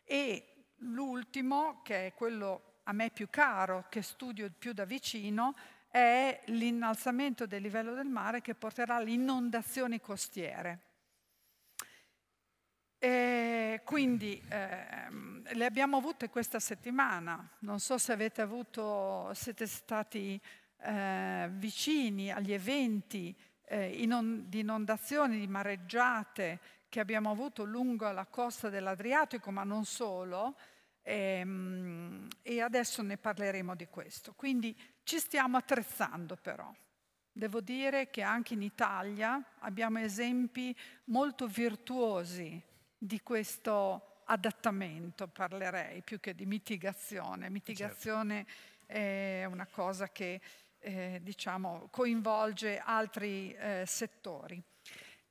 E l'ultimo, che è quello a me più caro, che studio più da vicino, è l'innalzamento del livello del mare che porterà alle inondazioni costiere. E quindi ehm, le abbiamo avute questa settimana, non so se avete avuto, siete stati eh, vicini agli eventi eh, inon- di inondazioni, di mareggiate, che abbiamo avuto lungo la costa dell'Adriatico, ma non solo, e, ehm, e adesso ne parleremo di questo. Quindi ci stiamo attrezzando però. Devo dire che anche in Italia abbiamo esempi molto virtuosi di questo adattamento, parlerei più che di mitigazione. Eh, mitigazione certo. è una cosa che eh, diciamo, coinvolge altri eh, settori.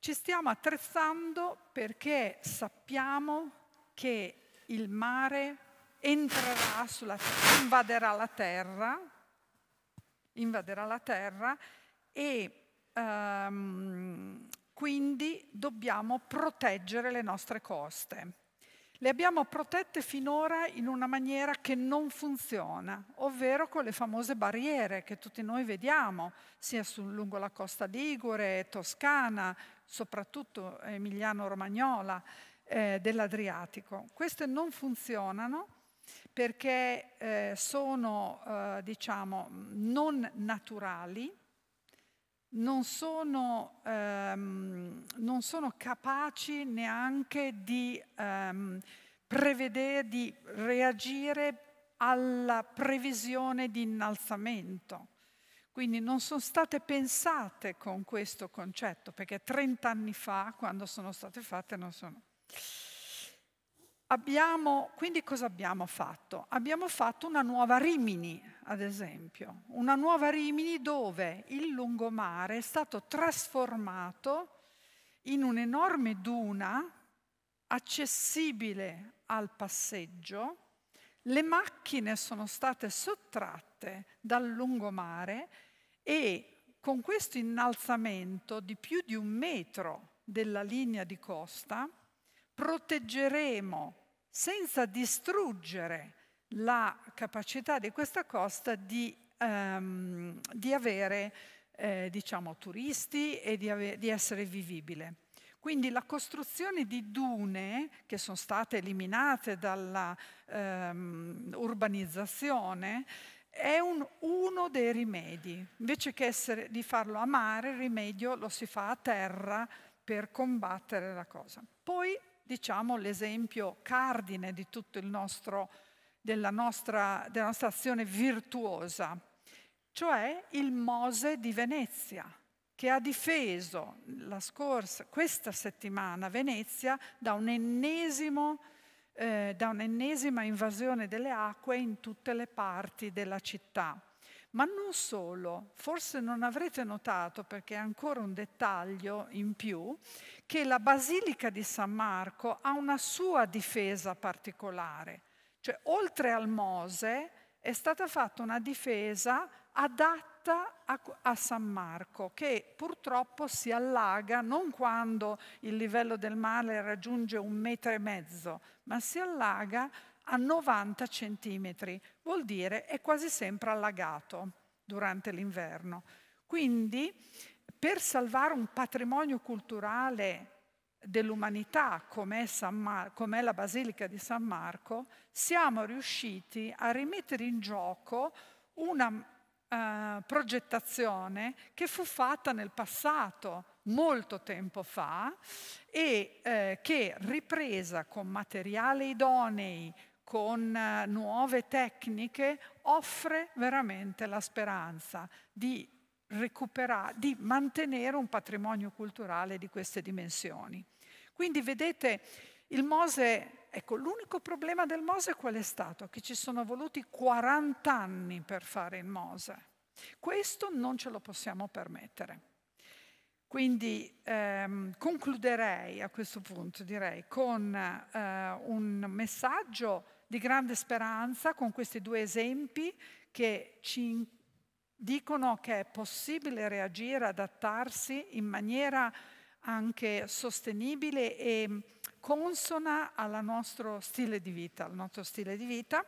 Ci stiamo attrezzando perché sappiamo che il mare entrerà sulla terra, invaderà la terra, invaderà la terra e um, quindi dobbiamo proteggere le nostre coste. Le abbiamo protette finora in una maniera che non funziona, ovvero con le famose barriere che tutti noi vediamo, sia su, lungo la costa ligure, toscana, soprattutto eh, emiliano-romagnola, eh, dell'Adriatico. Queste non funzionano perché eh, sono eh, diciamo, non naturali, non sono, ehm, non sono capaci neanche di, ehm, prevedere, di reagire alla previsione di innalzamento. Quindi non sono state pensate con questo concetto, perché 30 anni fa, quando sono state fatte, non sono. Abbiamo, quindi cosa abbiamo fatto? Abbiamo fatto una nuova Rimini, ad esempio, una nuova Rimini dove il lungomare è stato trasformato in un'enorme duna accessibile al passeggio, le macchine sono state sottratte dal lungomare e con questo innalzamento di più di un metro della linea di costa proteggeremo senza distruggere la capacità di questa costa di, um, di avere eh, diciamo, turisti e di, ave di essere vivibile. Quindi la costruzione di dune che sono state eliminate dalla ehm, urbanizzazione è un, uno dei rimedi. Invece che essere, di farlo a mare, il rimedio lo si fa a terra per combattere la cosa. Poi, diciamo, l'esempio cardine di tutto il nostro, della, nostra, della nostra azione virtuosa, cioè il Mose di Venezia, che ha difeso la scorsa, questa settimana Venezia da un ennesimo eh, da un'ennesima invasione delle acque in tutte le parti della città. Ma non solo, forse non avrete notato, perché è ancora un dettaglio in più, che la Basilica di San Marco ha una sua difesa particolare. Cioè, oltre al Mose è stata fatta una difesa adatta a, a, San Marco, che purtroppo si allaga non quando il livello del mare raggiunge un metro e mezzo, ma si allaga a 90 centimetri, vuol dire è quasi sempre allagato durante l'inverno. Quindi per salvare un patrimonio culturale dell'umanità, come è la Basilica di San Marco, siamo riusciti a rimettere in gioco una eh, progettazione che fu fatta nel passato, molto tempo fa, e eh, che ripresa con materiali idonei, con eh, nuove tecniche, offre veramente la speranza di recuperare, di mantenere un patrimonio culturale di queste dimensioni. Quindi vedete, il Mose Ecco, l'unico problema del Mose qual è stato? Che ci sono voluti 40 anni per fare il Mose. Questo non ce lo possiamo permettere. Quindi ehm, concluderei a questo punto, direi, con eh, un messaggio di grande speranza, con questi due esempi che ci dicono che è possibile reagire, adattarsi in maniera anche sostenibile e consona al nostro stile di vita, al nostro stile di vita,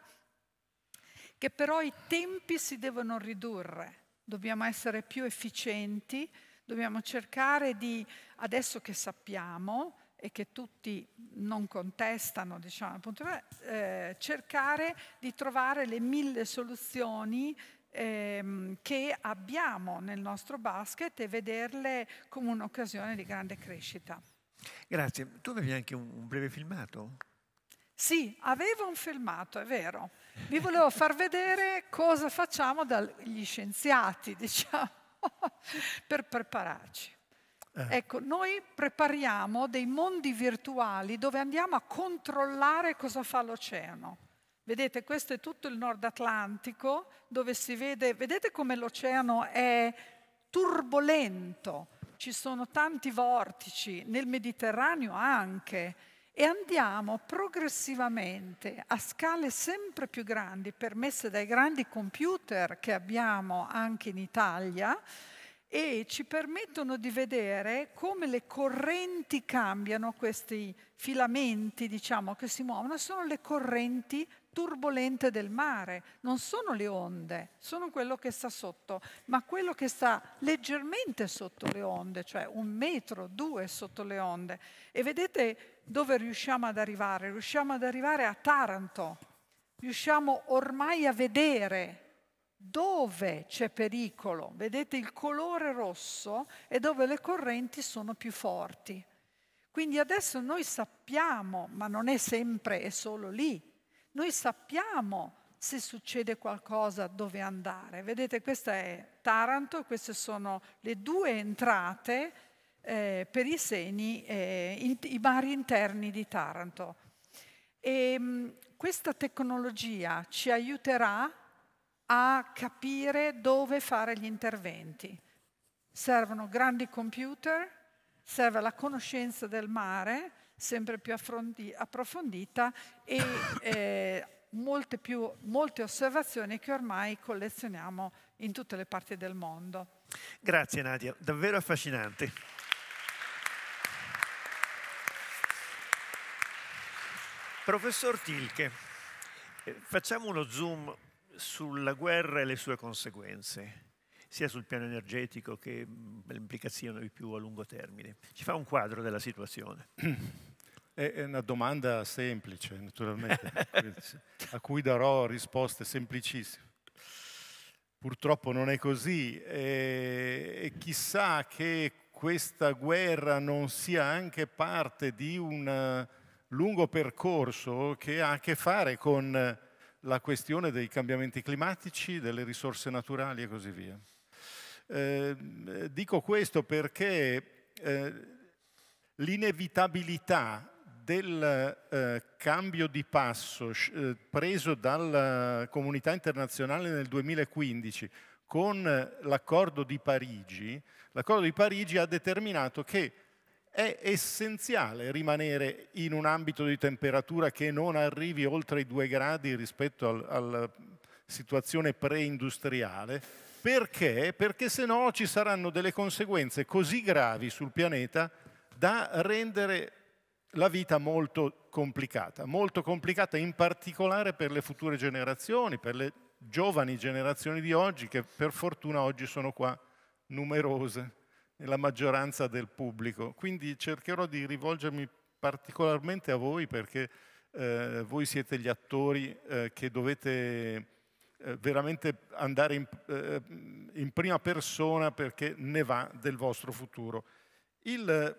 che però i tempi si devono ridurre, dobbiamo essere più efficienti, dobbiamo cercare di, adesso che sappiamo e che tutti non contestano, diciamo, appunto, eh, cercare di trovare le mille soluzioni ehm, che abbiamo nel nostro basket e vederle come un'occasione di grande crescita. Grazie. Tu avevi anche un, un breve filmato? Sì, avevo un filmato, è vero. Vi volevo far vedere cosa facciamo dagli scienziati, diciamo, per prepararci. Eh. Ecco, noi prepariamo dei mondi virtuali dove andiamo a controllare cosa fa l'oceano. Vedete, questo è tutto il Nord Atlantico, dove si vede, vedete come l'oceano è turbolento, ci sono tanti vortici, nel Mediterraneo anche, e andiamo progressivamente a scale sempre più grandi, permesse dai grandi computer che abbiamo anche in Italia, e ci permettono di vedere come le correnti cambiano, questi filamenti diciamo, che si muovono, sono le correnti turbolente del mare, non sono le onde, sono quello che sta sotto, ma quello che sta leggermente sotto le onde, cioè un metro, due sotto le onde. E vedete dove riusciamo ad arrivare? Riusciamo ad arrivare a Taranto, riusciamo ormai a vedere dove c'è pericolo, vedete il colore rosso e dove le correnti sono più forti. Quindi adesso noi sappiamo, ma non è sempre e solo lì, noi sappiamo se succede qualcosa dove andare. Vedete, questa è Taranto, queste sono le due entrate eh, per i seni, eh, i mari interni di Taranto. E, ehm, mh, questa tecnologia ci aiuterà a capire dove fare gli interventi. Servono grandi computer, serve la conoscenza del mare, sempre più approfondita e eh, molte, più, molte osservazioni che ormai collezioniamo in tutte le parti del mondo. Grazie Nadia, davvero affascinante. Professor Tilke, eh, facciamo uno zoom sulla guerra e le sue conseguenze sia sul piano energetico che mm, le implicazioni più a lungo termine. Ci fa un quadro della situazione. È una domanda semplice, naturalmente, a cui darò risposte semplicissime. Purtroppo non è così e chissà che questa guerra non sia anche parte di un eh, lungo percorso che ha a che fare con la questione dei cambiamenti climatici, delle risorse naturali e così via. Eh, dico questo perché eh, l'inevitabilità del eh, cambio di passo eh, preso dalla comunità internazionale nel 2015 con l'accordo di Parigi, l'accordo di Parigi ha determinato che è essenziale rimanere in un ambito di temperatura che non arrivi oltre i due gradi rispetto al, alla situazione preindustriale. Perché? Perché se no ci saranno delle conseguenze così gravi sul pianeta da rendere la vita molto complicata, molto complicata in particolare per le future generazioni, per le giovani generazioni di oggi che per fortuna oggi sono qua numerose, nella maggioranza del pubblico. Quindi cercherò di rivolgermi particolarmente a voi perché eh, voi siete gli attori eh, che dovete eh, veramente andare in, eh, in prima persona perché ne va del vostro futuro. Il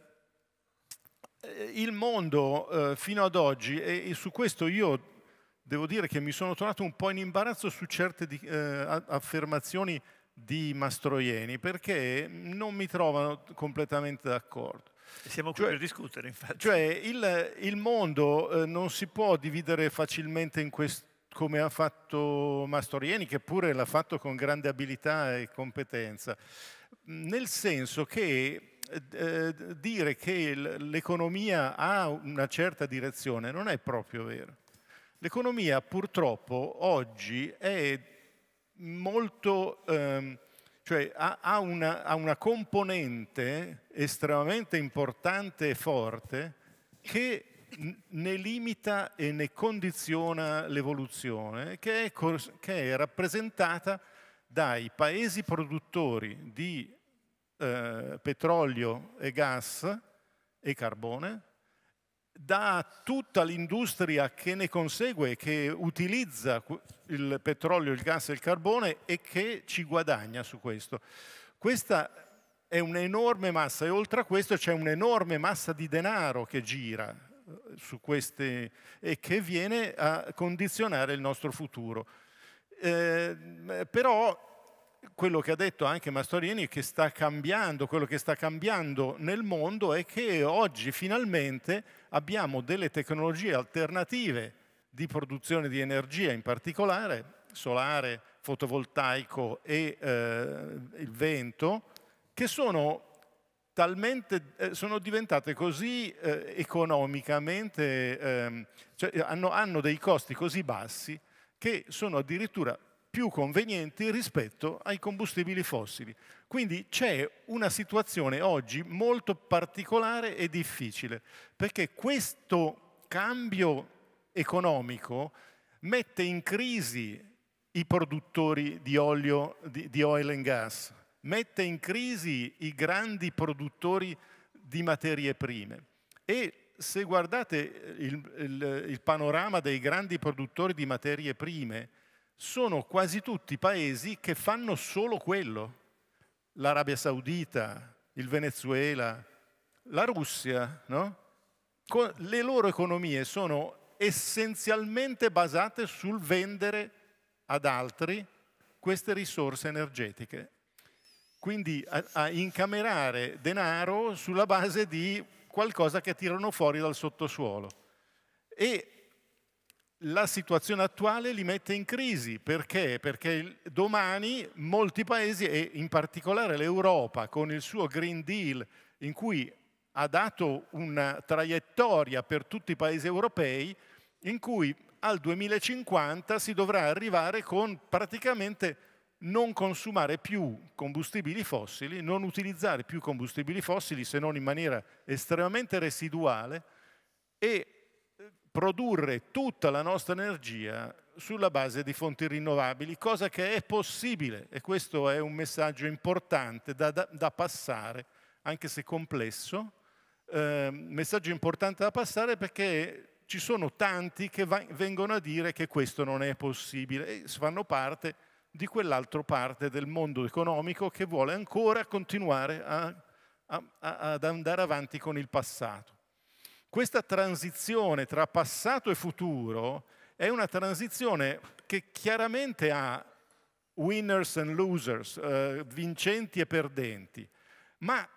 eh, il mondo eh, fino ad oggi, e, e, su questo io devo dire che mi sono tornato un po' in imbarazzo su certe di, eh, affermazioni di Mastroieni, perché non mi trovano completamente d'accordo. Siamo qui cioè, per discutere, infatti. Cioè, il, il mondo eh, non si può dividere facilmente come ha fatto Mastroieni, che pure l'ha fatto con grande abilità e competenza, nel senso che eh, dire che l'economia ha una certa direzione non è proprio vero. L'economia purtroppo oggi è molto, ehm, cioè ha, ha, una, ha una componente estremamente importante e forte che ne limita e ne condiziona l'evoluzione, che, che è, rappresentata dai paesi produttori di eh, petrolio e gas e carbone, da tutta l'industria che ne consegue, che utilizza il petrolio, il gas e il carbone e che ci guadagna su questo. Questa è un'enorme massa e oltre a questo c'è un'enorme massa di denaro che gira eh, su queste e che viene a condizionare il nostro futuro. Eh, però quello che ha detto anche Mastorini che sta cambiando, quello che sta cambiando nel mondo è che oggi finalmente abbiamo delle tecnologie alternative di produzione di energia, in particolare solare, fotovoltaico e eh, il vento, che sono talmente eh, sono diventate così eh, economicamente, ehm, cioè hanno, hanno dei costi così bassi che sono addirittura più convenienti rispetto ai combustibili fossili. Quindi c'è una situazione oggi molto particolare e difficile, perché questo cambio economico mette in crisi i produttori di olio, di, di oil and gas, mette in crisi i grandi produttori di materie prime. E se guardate il, il, il panorama dei grandi produttori di materie prime, sono quasi tutti paesi che fanno solo quello. L'Arabia Saudita, il Venezuela, la Russia, no? le loro economie sono essenzialmente basate sul vendere ad altri queste risorse energetiche. Quindi a, a incamerare denaro sulla base di qualcosa che tirano fuori dal sottosuolo. E la situazione attuale li mette in crisi. Perché? Perché domani molti paesi, e in particolare l'Europa con il suo Green Deal, in cui ha dato una traiettoria per tutti i paesi europei, in cui al 2050 si dovrà arrivare con praticamente non consumare più combustibili fossili, non utilizzare più combustibili fossili se non in maniera estremamente residuale e produrre tutta la nostra energia sulla base di fonti rinnovabili, cosa che è possibile e questo è un messaggio importante da, da, da passare, anche se complesso, eh, messaggio importante da passare perché ci sono tanti che va, vengono a dire che questo non è possibile e fanno parte di quell'altra parte del mondo economico che vuole ancora continuare a, a, ad andare avanti con il passato. Questa transizione tra passato e futuro è una transizione che chiaramente ha winners and losers, eh, vincenti e perdenti, ma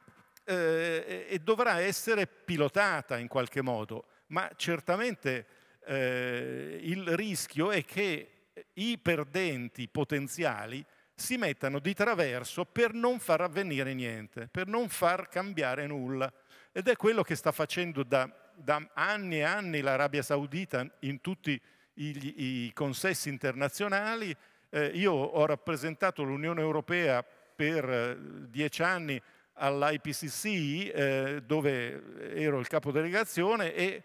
eh, e dovrà essere pilotata in qualche modo, ma certamente eh, il rischio è che i perdenti potenziali si mettano di traverso per non far avvenire niente, per non far cambiare nulla. Ed è quello che sta facendo da da anni e anni l'Arabia Saudita in tutti i, i consessi internazionali. Eh, io ho rappresentato l'Unione Europea per eh, dieci anni all'IPCC, eh, dove ero il capodelegazione, e,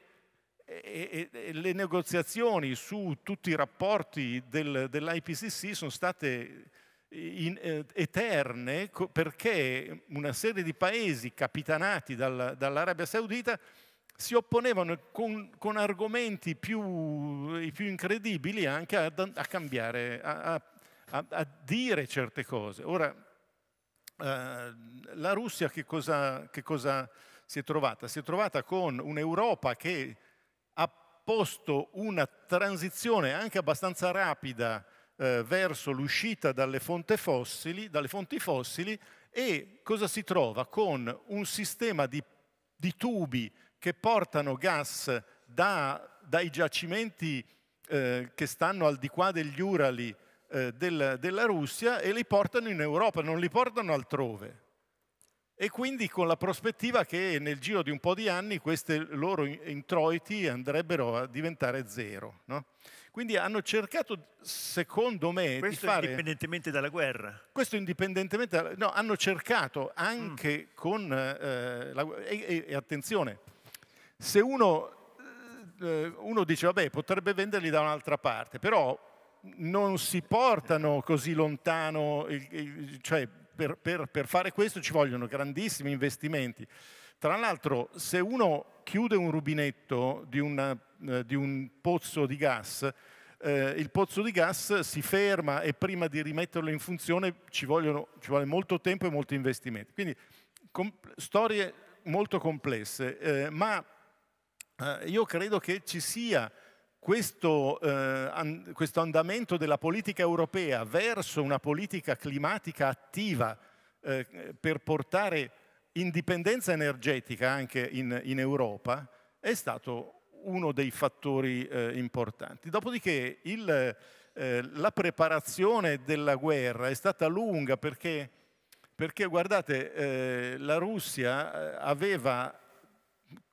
e, e, le negoziazioni su tutti i rapporti del, dell'IPCC sono state in, eh, eterne perché una serie di paesi capitanati dal, dall'Arabia Saudita si opponevano con, con argomenti più, eh, più incredibili anche a, a cambiare, a, a, a, dire certe cose. Ora, eh, la Russia che cosa, che cosa si è trovata? Si è trovata con un'Europa che ha posto una transizione anche abbastanza rapida eh, verso l'uscita dalle, fossili, dalle fonti fossili e cosa si trova? Con un sistema di, di tubi che portano gas da, dai giacimenti eh, che stanno al di qua degli Urali eh, del, della Russia e li portano in Europa, non li portano altrove. E quindi con la prospettiva che nel giro di un po' di anni questi loro introiti andrebbero a diventare zero. No? Quindi hanno cercato, secondo me, questo di fare... indipendentemente dalla guerra. Questo indipendentemente... dalla... no, hanno cercato anche mm. con... Eh, la, e, e attenzione, se uno, eh, uno dice, vabbè, potrebbe venderli da un'altra parte, però non si portano così lontano, cioè per, per, per, fare questo ci vogliono grandissimi investimenti. Tra l'altro, se uno chiude un rubinetto di, una, eh, di un pozzo di gas, eh, il pozzo di gas si ferma e prima di rimetterlo in funzione ci, vogliono, ci vuole molto tempo e molti investimenti. Quindi storie molto complesse, eh, ma eh, io credo che ci sia questo, eh, an questo, andamento della politica europea verso una politica climatica attiva eh, per portare indipendenza energetica anche in, in Europa è stato uno dei fattori eh, importanti. Dopodiché il, eh, la preparazione della guerra è stata lunga perché, perché guardate, eh, la Russia eh, aveva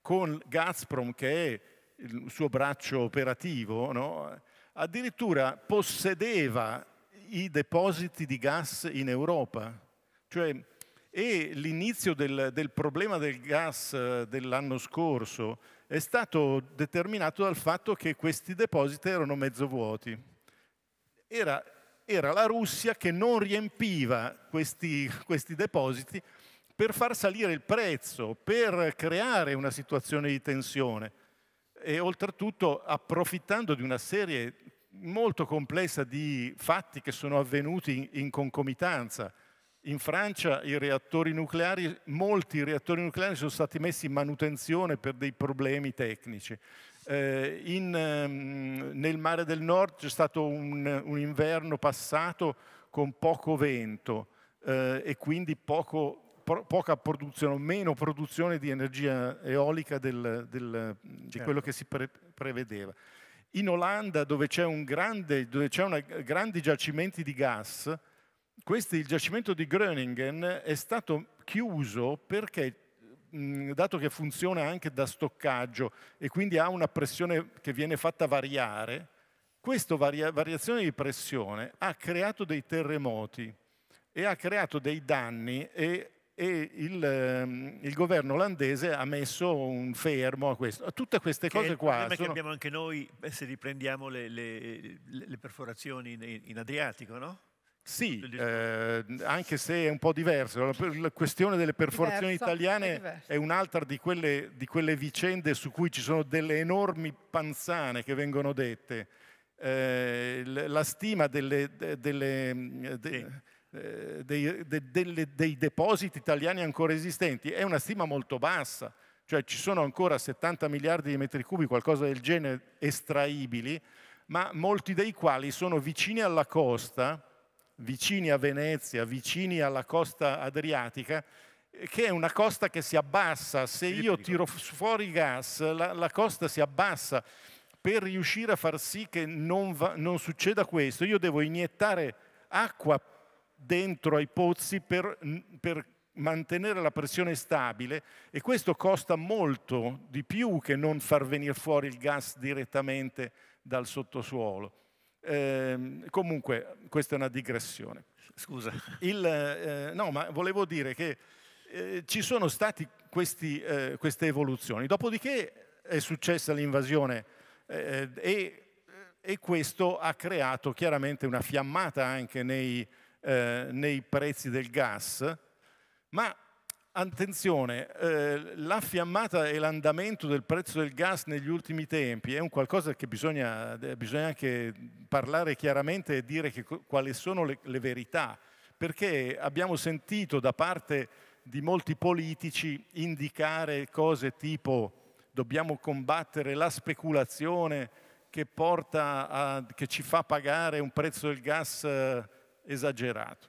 con Gazprom, che è il suo braccio operativo, no? addirittura possedeva i depositi di gas in Europa. Cioè, e l'inizio del, del, problema del gas eh, dell'anno scorso è stato determinato dal fatto che questi depositi erano mezzo vuoti. Era, era la Russia che non riempiva questi, questi depositi per far salire il prezzo, per creare una situazione di tensione e oltretutto approfittando di una serie molto complessa di fatti che sono avvenuti in concomitanza. In Francia i reattori nucleari, molti reattori nucleari sono stati messi in manutenzione per dei problemi tecnici. Eh, in, ehm, nel mare del nord c'è stato un, un, inverno passato con poco vento eh, e quindi poco poca produzione, meno produzione di energia eolica del, del, certo. di quello certo. che si pre prevedeva. In Olanda, dove c'è un grande, dove una, grandi giacimenti di gas, questi, il giacimento di Groningen è stato chiuso perché dato che funziona anche da stoccaggio e quindi ha una pressione che viene fatta variare, questa varia variazione di pressione ha creato dei terremoti e ha creato dei danni e e il, ehm, il, governo olandese ha messo un fermo a questo. Tutte queste cose il qua. Il sono... che abbiamo anche noi eh, se riprendiamo le, le, le perforazioni in, Adriatico, no? Sì, eh, anche se è un po' diverso. La, questione delle perforazioni diverso, italiane è, è un'altra di quelle, di quelle, vicende su cui ci sono delle enormi panzane che vengono dette. Eh, la stima delle... delle sì eh, dei, de, delle, dei depositi italiani ancora esistenti, è una stima molto bassa, cioè ci sono ancora 70 miliardi di metri cubi, qualcosa del genere, estraibili, ma molti dei quali sono vicini alla costa, vicini a Venezia, vicini alla costa adriatica, che è una costa che si abbassa. Se io tiro fuori gas, la, la costa si abbassa. Per riuscire a far sì che non, va, non succeda questo, io devo iniettare acqua dentro ai pozzi per, per mantenere la pressione stabile e questo costa molto di più che non far venire fuori il gas direttamente dal sottosuolo. Eh, comunque, questa è una digressione. Scusa. Il, eh, no, ma volevo dire che eh, ci sono state eh, queste evoluzioni. Dopodiché è successa l'invasione eh, e, e questo ha creato chiaramente una fiammata anche nei, eh, nei prezzi del gas, ma attenzione, eh, la fiammata e l'andamento del prezzo del gas negli ultimi tempi è un qualcosa che bisogna, eh, bisogna anche parlare chiaramente e dire che, quali sono le, le verità, perché abbiamo sentito da parte di molti politici indicare cose tipo dobbiamo combattere la speculazione che, porta a, che ci fa pagare un prezzo del gas eh, esagerato.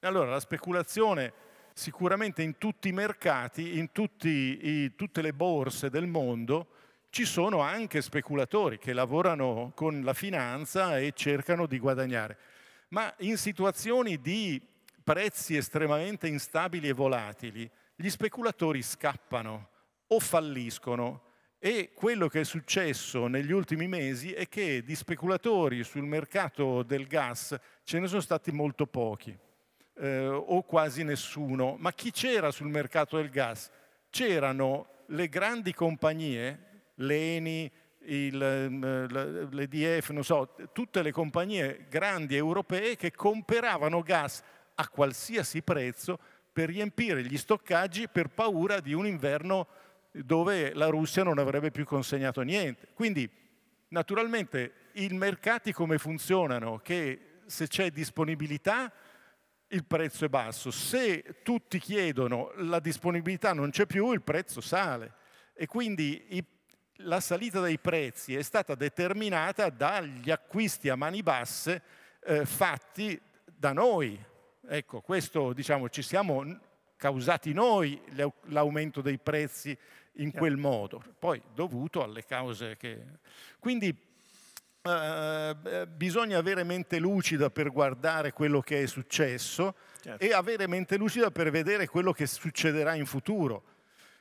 allora la speculazione sicuramente in tutti i mercati, in tutti i, tutte le borse del mondo, ci sono anche speculatori che lavorano con la finanza e cercano di guadagnare. Ma in situazioni di prezzi estremamente instabili e volatili, gli speculatori scappano o falliscono e quello che è successo negli ultimi mesi è che di speculatori sul mercato del gas ce ne sono stati molto pochi, eh, o quasi nessuno. Ma chi c'era sul mercato del gas? C'erano le grandi compagnie, l'ENI, il, mm, l'EDF, non so, tutte le compagnie grandi europee che comperavano gas a qualsiasi prezzo per riempire gli stoccaggi per paura di un inverno dove la Russia non avrebbe più consegnato niente. Quindi naturalmente i mercati come funzionano? Che se c'è disponibilità il prezzo è basso, se tutti chiedono la disponibilità non c'è più il prezzo sale e quindi i, la salita dei prezzi è stata determinata dagli acquisti a mani basse eh, fatti da noi. Ecco, questo diciamo ci siamo causati noi l'aumento dei prezzi in quel modo, poi dovuto alle cause che... Quindi eh, eh, bisogna avere mente lucida per guardare quello che è successo certo. e avere mente lucida per vedere quello che succederà in futuro.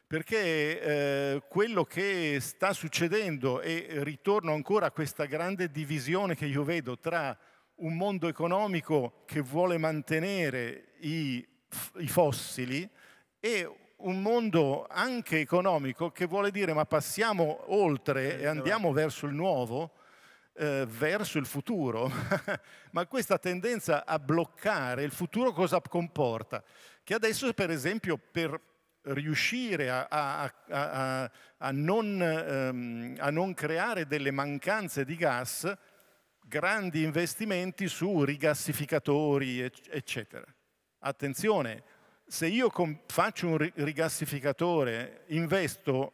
Perché eh, quello che sta succedendo, e ritorno ancora a questa grande divisione che io vedo tra un mondo economico che vuole mantenere i, i fossili e un mondo anche economico che vuole dire ma passiamo oltre e andiamo verso il nuovo, eh, verso il futuro. ma questa tendenza a bloccare il futuro cosa comporta? Che adesso per esempio per riuscire a, a, a, a non, ehm, non creare delle mancanze di gas, grandi investimenti su rigassificatori, eccetera. Attenzione, se io faccio un rigassificatore, investo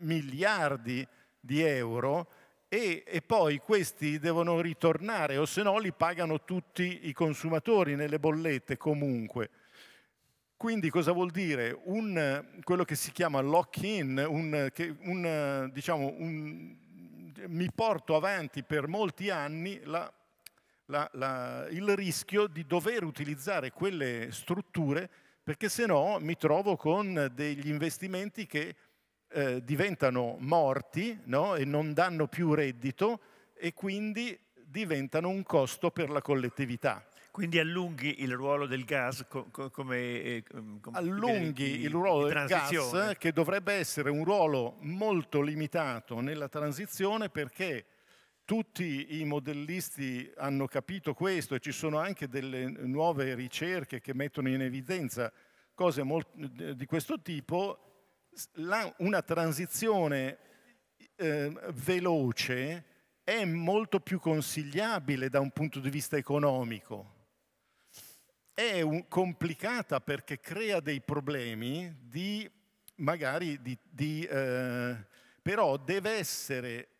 miliardi di euro e, e poi questi devono ritornare o se no li pagano tutti i consumatori nelle bollette comunque. Quindi cosa vuol dire? Un, quello che si chiama lock-in, un, un, diciamo, mi porto avanti per molti anni la, la, la, il rischio di dover utilizzare quelle strutture perché se no mi trovo con degli investimenti che eh, diventano morti no? e non danno più reddito e quindi diventano un costo per la collettività. Quindi allunghi il ruolo del gas co co come... Eh, come allunghi di, il ruolo del gas che dovrebbe essere un ruolo molto limitato nella transizione perché tutti i modellisti hanno capito questo e ci sono anche delle nuove ricerche che mettono in evidenza cose di questo tipo. una transizione eh, veloce è molto più consigliabile da un punto di vista economico. È un, complicata perché crea dei problemi di magari di, di eh, però deve essere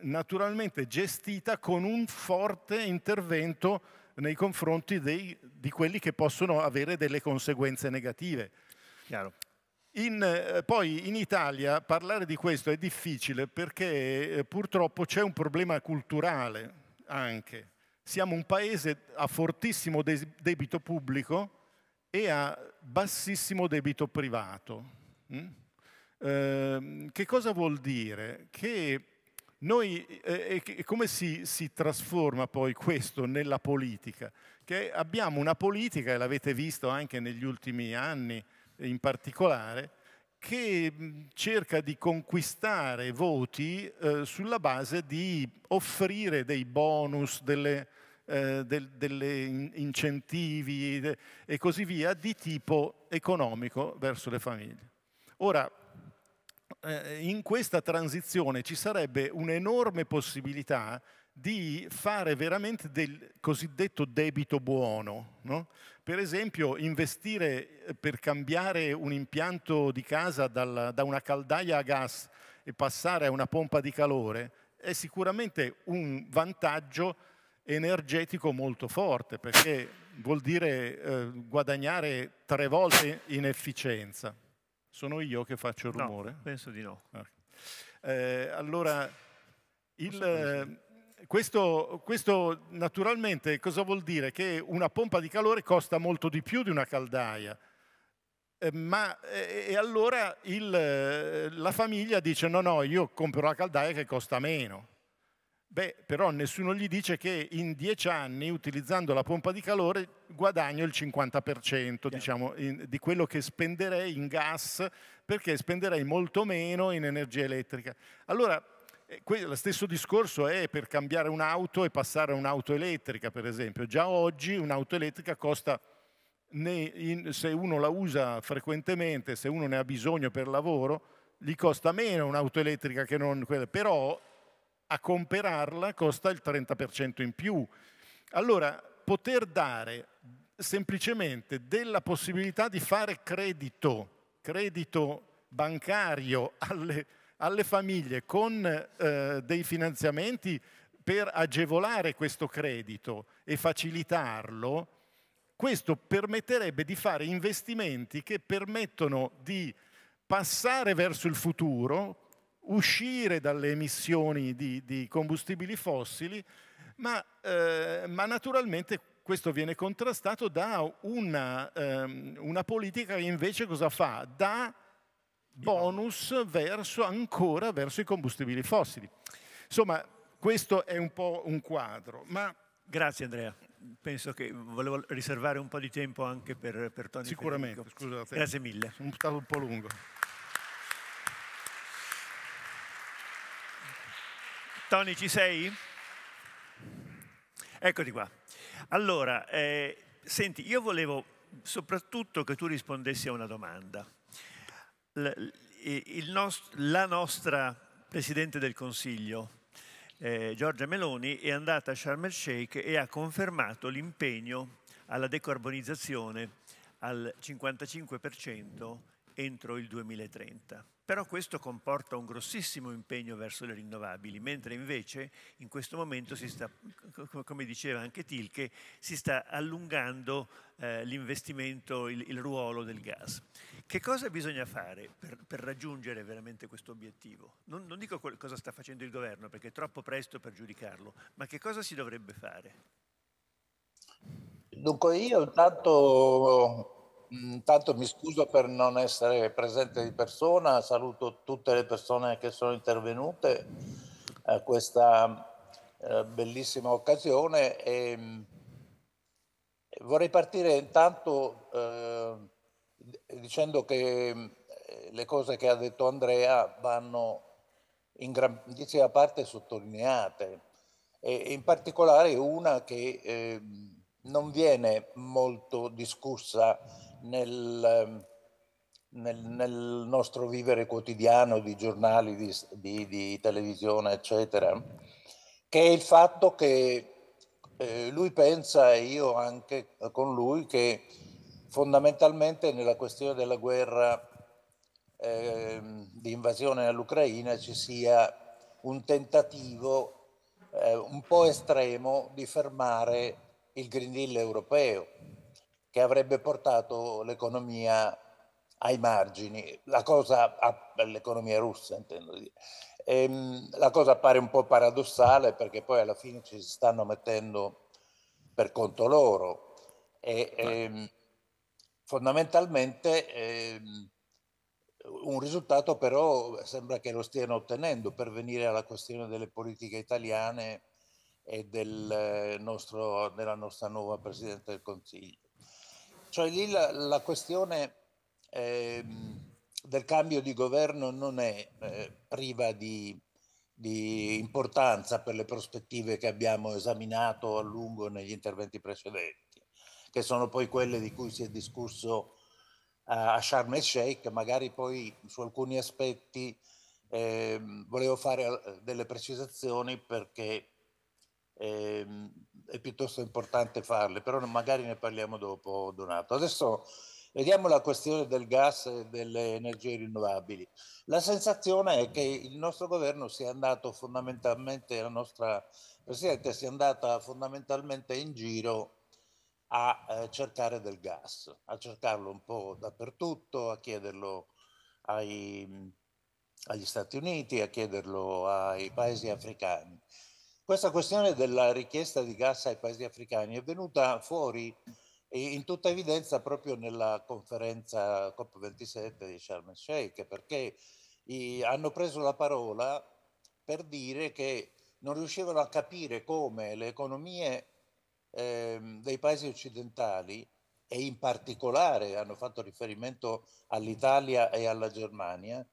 naturalmente gestita con un forte intervento nei confronti dei, di quelli che possono avere delle conseguenze negative. Chiaro. In, eh, poi in Italia parlare di questo è difficile perché eh, purtroppo c'è un problema culturale anche. Siamo un paese a fortissimo debito pubblico e a bassissimo debito privato. Mm? Ehm, che cosa vuol dire? Che noi, eh, eh come si, si, trasforma poi questo nella politica? Che abbiamo una politica, e l'avete visto anche negli ultimi anni in particolare, che mm, cerca di conquistare voti eh, sulla base di offrire dei bonus, delle, eh, del, delle incentivi e così via di tipo economico verso le famiglie. Ora, eh, in questa transizione ci sarebbe un'enorme possibilità di fare veramente del cosiddetto debito buono. No? Per esempio, investire eh, per cambiare un impianto di casa dal, da una caldaia a gas e passare a una pompa di calore è sicuramente un vantaggio energetico molto forte, perché vuol dire eh, guadagnare tre volte in efficienza. Sono io che faccio il rumore? No, penso di no. Ah. Eh, allora, il, eh, questo, questo, naturalmente cosa vuol dire? Che una pompa di calore costa molto di più di una caldaia. Eh, ma eh, e allora il, la famiglia dice no, no, io compro la caldaia che costa meno. Beh, però nessuno gli dice che in dieci anni, utilizzando la pompa di calore, guadagno il 50% diciamo, in, di quello che spenderei in gas, perché spenderei molto meno in energia elettrica. Allora, eh, lo stesso discorso è per cambiare un'auto e passare a un'auto elettrica, per esempio. Già oggi un'auto elettrica costa, se uno la usa frequentemente, se uno ne ha bisogno per lavoro, gli costa meno un'auto elettrica che non quella. Però a comperarla costa il 30% in più. Allora, poter dare semplicemente della possibilità di fare credito, credito bancario alle, alle famiglie con eh, dei finanziamenti per agevolare questo credito e facilitarlo, questo permetterebbe di fare investimenti che permettono di passare verso il futuro uscire dalle emissioni di, di combustibili fossili, ma, eh, ma, naturalmente questo viene contrastato da una, ehm, una politica che invece cosa fa? Da bonus verso, ancora verso i combustibili fossili. Insomma, questo è un po' un quadro. Ma... Grazie Andrea. Penso che volevo riservare un po' di tempo anche per, per Tony. Sicuramente, Grazie mille. Sono stato un po' lungo. Tony, ci sei? Eccoti qua. Allora, eh, senti, io volevo soprattutto che tu rispondessi a una domanda. L- nost- la nostra Presidente del Consiglio, eh, Giorgia Meloni, è andata a Sharm el Sheikh e ha confermato l'impegno alla decarbonizzazione al 55% entro il 2030. Però questo comporta un grossissimo impegno verso le rinnovabili, mentre invece in questo momento si sta, come diceva anche Tilke, si sta allungando eh, l'investimento, il, il, ruolo del gas. Che cosa bisogna fare per, per raggiungere veramente questo obiettivo? Non, non dico cosa sta facendo il governo, perché è troppo presto per giudicarlo, ma che cosa si dovrebbe fare? Dunque io intanto Mm, intanto mi scuso per non essere presente di persona, saluto tutte le persone che sono intervenute a questa eh, bellissima occasione e mm, vorrei partire intanto eh, dicendo che mm, le cose che ha detto Andrea vanno in grandissima parte sottolineate e in particolare una che eh, non viene molto discussa nel, ehm, nel, nel nostro vivere quotidiano di giornali, di, di, di, televisione, eccetera, che è il fatto che eh, lui pensa, e io anche eh, con lui, che fondamentalmente nella questione della guerra eh, di invasione all'Ucraina ci sia un tentativo eh, un po' estremo di fermare il Green Deal europeo che avrebbe portato l'economia ai margini, cosa, l'economia russa intendo dire. Ehm, la cosa appare un po' paradossale perché poi alla fine ci si stanno mettendo per conto loro e, ehm, fondamentalmente ehm, un risultato però sembra che lo stiano ottenendo per venire alla questione delle politiche italiane e del eh, nostro, della nostra nuova Presidente del Consiglio. Cioè lì la, la questione eh, del cambio di governo non è eh, priva di, di importanza per le prospettive che abbiamo esaminato a lungo negli interventi precedenti, che sono poi quelle di cui si è discusso a Sharm el Sheikh, magari poi su alcuni aspetti eh, volevo fare eh, delle precisazioni perché eh, è piuttosto importante farle, però magari ne parliamo dopo, Donato. Adesso vediamo la questione del gas e delle energie rinnovabili. La sensazione è che il nostro governo sia andato fondamentalmente, la nostra Presidente sia andata fondamentalmente in giro a eh, cercare del gas, a cercarlo un po' dappertutto, a chiederlo ai, agli Stati Uniti, a chiederlo ai paesi africani. Questa questione della richiesta di gas ai paesi africani è venuta fuori in tutta evidenza proprio nella conferenza COP27 di Sharm el Sheikh, perché hanno preso la parola per dire che non riuscivano a capire come le economie ehm, dei paesi occidentali, e in particolare hanno fatto riferimento all'Italia e alla Germania,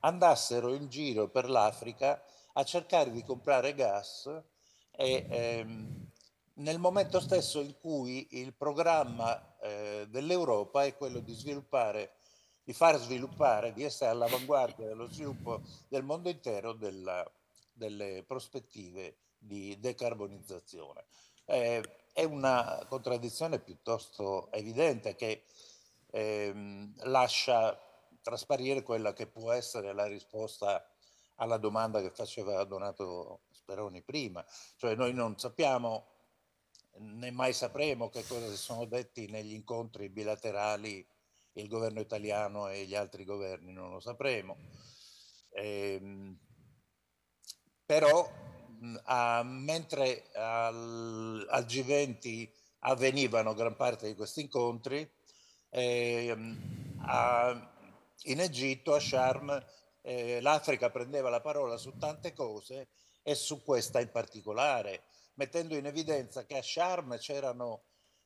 andassero in giro per l'Africa a cercare di comprare gas e, ehm, nel momento stesso in cui il programma eh, dell'Europa è quello di sviluppare, di far sviluppare, di essere all'avanguardia dello sviluppo del mondo intero della, delle prospettive di decarbonizzazione. Eh, è una contraddizione piuttosto evidente che ehm, lascia trasparire quella che può essere la risposta alla domanda che faceva Donato Speroni prima, cioè noi non sappiamo né mai sapremo che cosa si sono detti negli incontri bilaterali il governo italiano e gli altri governi, non lo sapremo. Ehm, però a, mentre al, al, G20 avvenivano gran parte di questi incontri, ehm, a, in Egitto, a Sharm, eh, l'Africa prendeva la parola su tante cose e su questa in particolare, mettendo in evidenza che a Sharm c'erano,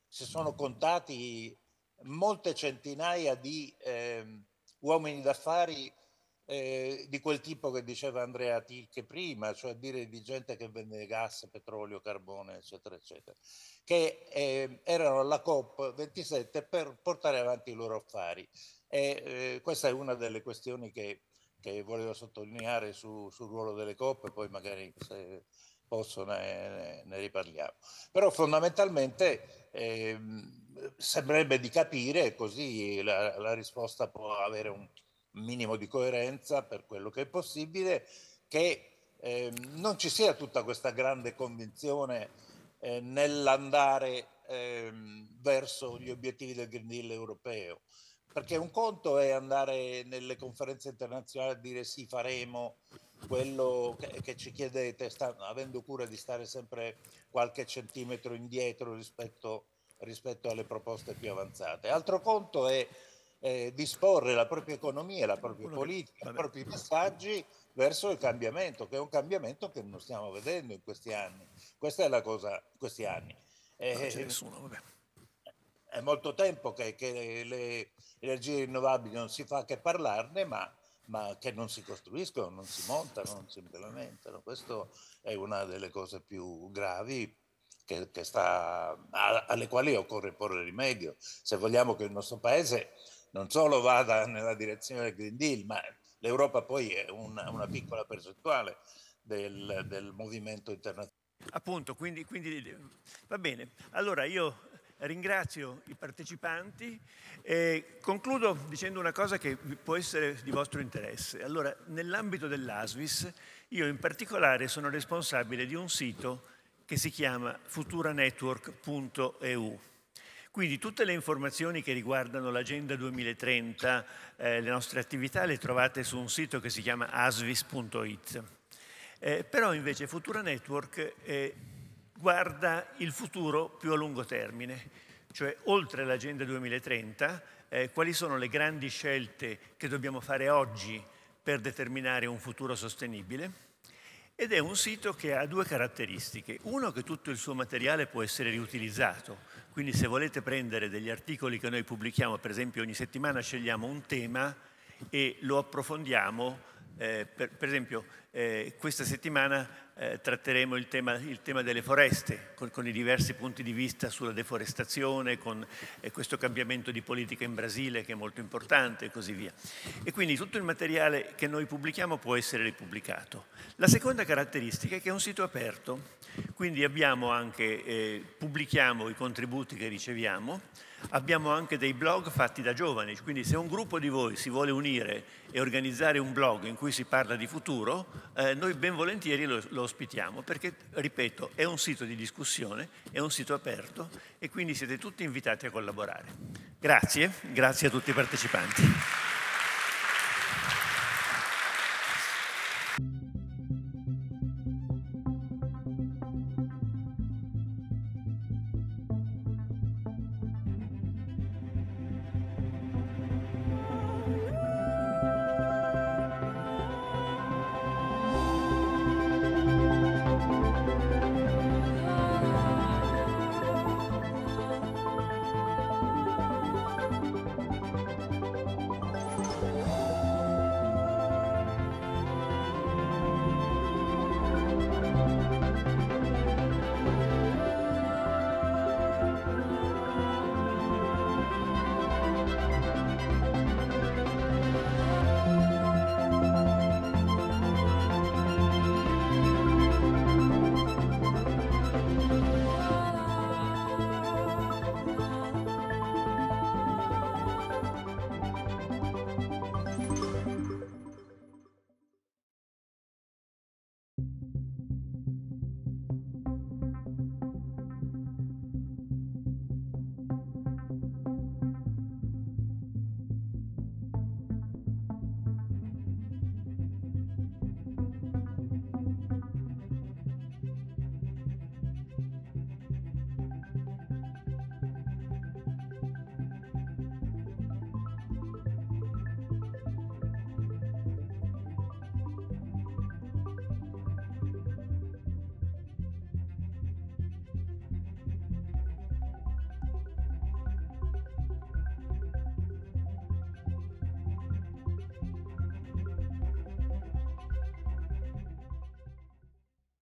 si sono contati molte centinaia di eh, uomini d'affari eh, di quel tipo che diceva Andrea Tilke prima, cioè dire di gente che vende gas, petrolio, carbone, eccetera, eccetera, che eh, erano alla COP27 per portare avanti i loro affari. E, eh, questa è una delle questioni che che volevo sottolineare su, sul ruolo delle coppe, poi magari se posso ne, ne riparliamo. Però fondamentalmente eh, sembrerebbe di capire, così la, la risposta può avere un minimo di coerenza per quello che è possibile, che eh, non ci sia tutta questa grande convinzione eh, nell'andare eh, verso gli obiettivi del Green Deal europeo. Perché un conto è andare nelle conferenze internazionali a dire sì, faremo quello che, che ci chiedete, sta, avendo cura di stare sempre qualche centimetro indietro rispetto, rispetto alle proposte più avanzate. Altro conto è eh, disporre la propria economia, la propria politica, i propri passaggi verso il cambiamento, che è un cambiamento che non stiamo vedendo in questi anni. Questa è la cosa, questi anni. Eh, non c'è nessuno, vabbè è molto tempo che, che le energie rinnovabili non si fa che parlarne, ma, ma che non si costruiscono, non si montano, non si implementano. Questa è una delle cose più gravi che, che sta, alle quali occorre porre rimedio. Se vogliamo che il nostro paese non solo vada nella direzione del Green Deal, ma l'Europa poi è una, una piccola percentuale del, del movimento internazionale. Appunto, quindi, quindi, va bene. Allora io ringrazio i partecipanti e concludo dicendo una cosa che può essere di vostro interesse. Allora, nell'ambito dell'ASVIS, io in particolare sono responsabile di un sito che si chiama futuranetwork.eu. Quindi tutte le informazioni che riguardano l'Agenda 2030, eh, le nostre attività, le trovate su un sito che si chiama asvis.it. Eh, però invece Futura Network eh, guarda il futuro più a lungo termine, cioè oltre l'Agenda 2030, eh, quali sono le grandi scelte che dobbiamo fare oggi per determinare un futuro sostenibile. Ed è un sito che ha due caratteristiche. Uno, che tutto il suo materiale può essere riutilizzato, quindi se volete prendere degli articoli che noi pubblichiamo, per esempio ogni settimana scegliamo un tema e lo approfondiamo, eh, per, per esempio eh, questa settimana eh, tratteremo il tema, il tema, delle foreste, con, con, i diversi punti di vista sulla deforestazione, con eh, questo cambiamento di politica in Brasile che è molto importante e così via. E quindi tutto il materiale che noi pubblichiamo può essere ripubblicato. La seconda caratteristica è che è un sito aperto, quindi anche, eh, pubblichiamo i contributi che riceviamo, abbiamo anche dei blog fatti da giovani, quindi se un gruppo di voi si vuole unire e organizzare un blog in cui si parla di futuro, eh, noi ben volentieri lo, lo, ospitiamo perché, ripeto, è un sito di discussione, è un sito aperto e quindi siete tutti invitati a collaborare. Grazie, grazie a tutti i partecipanti.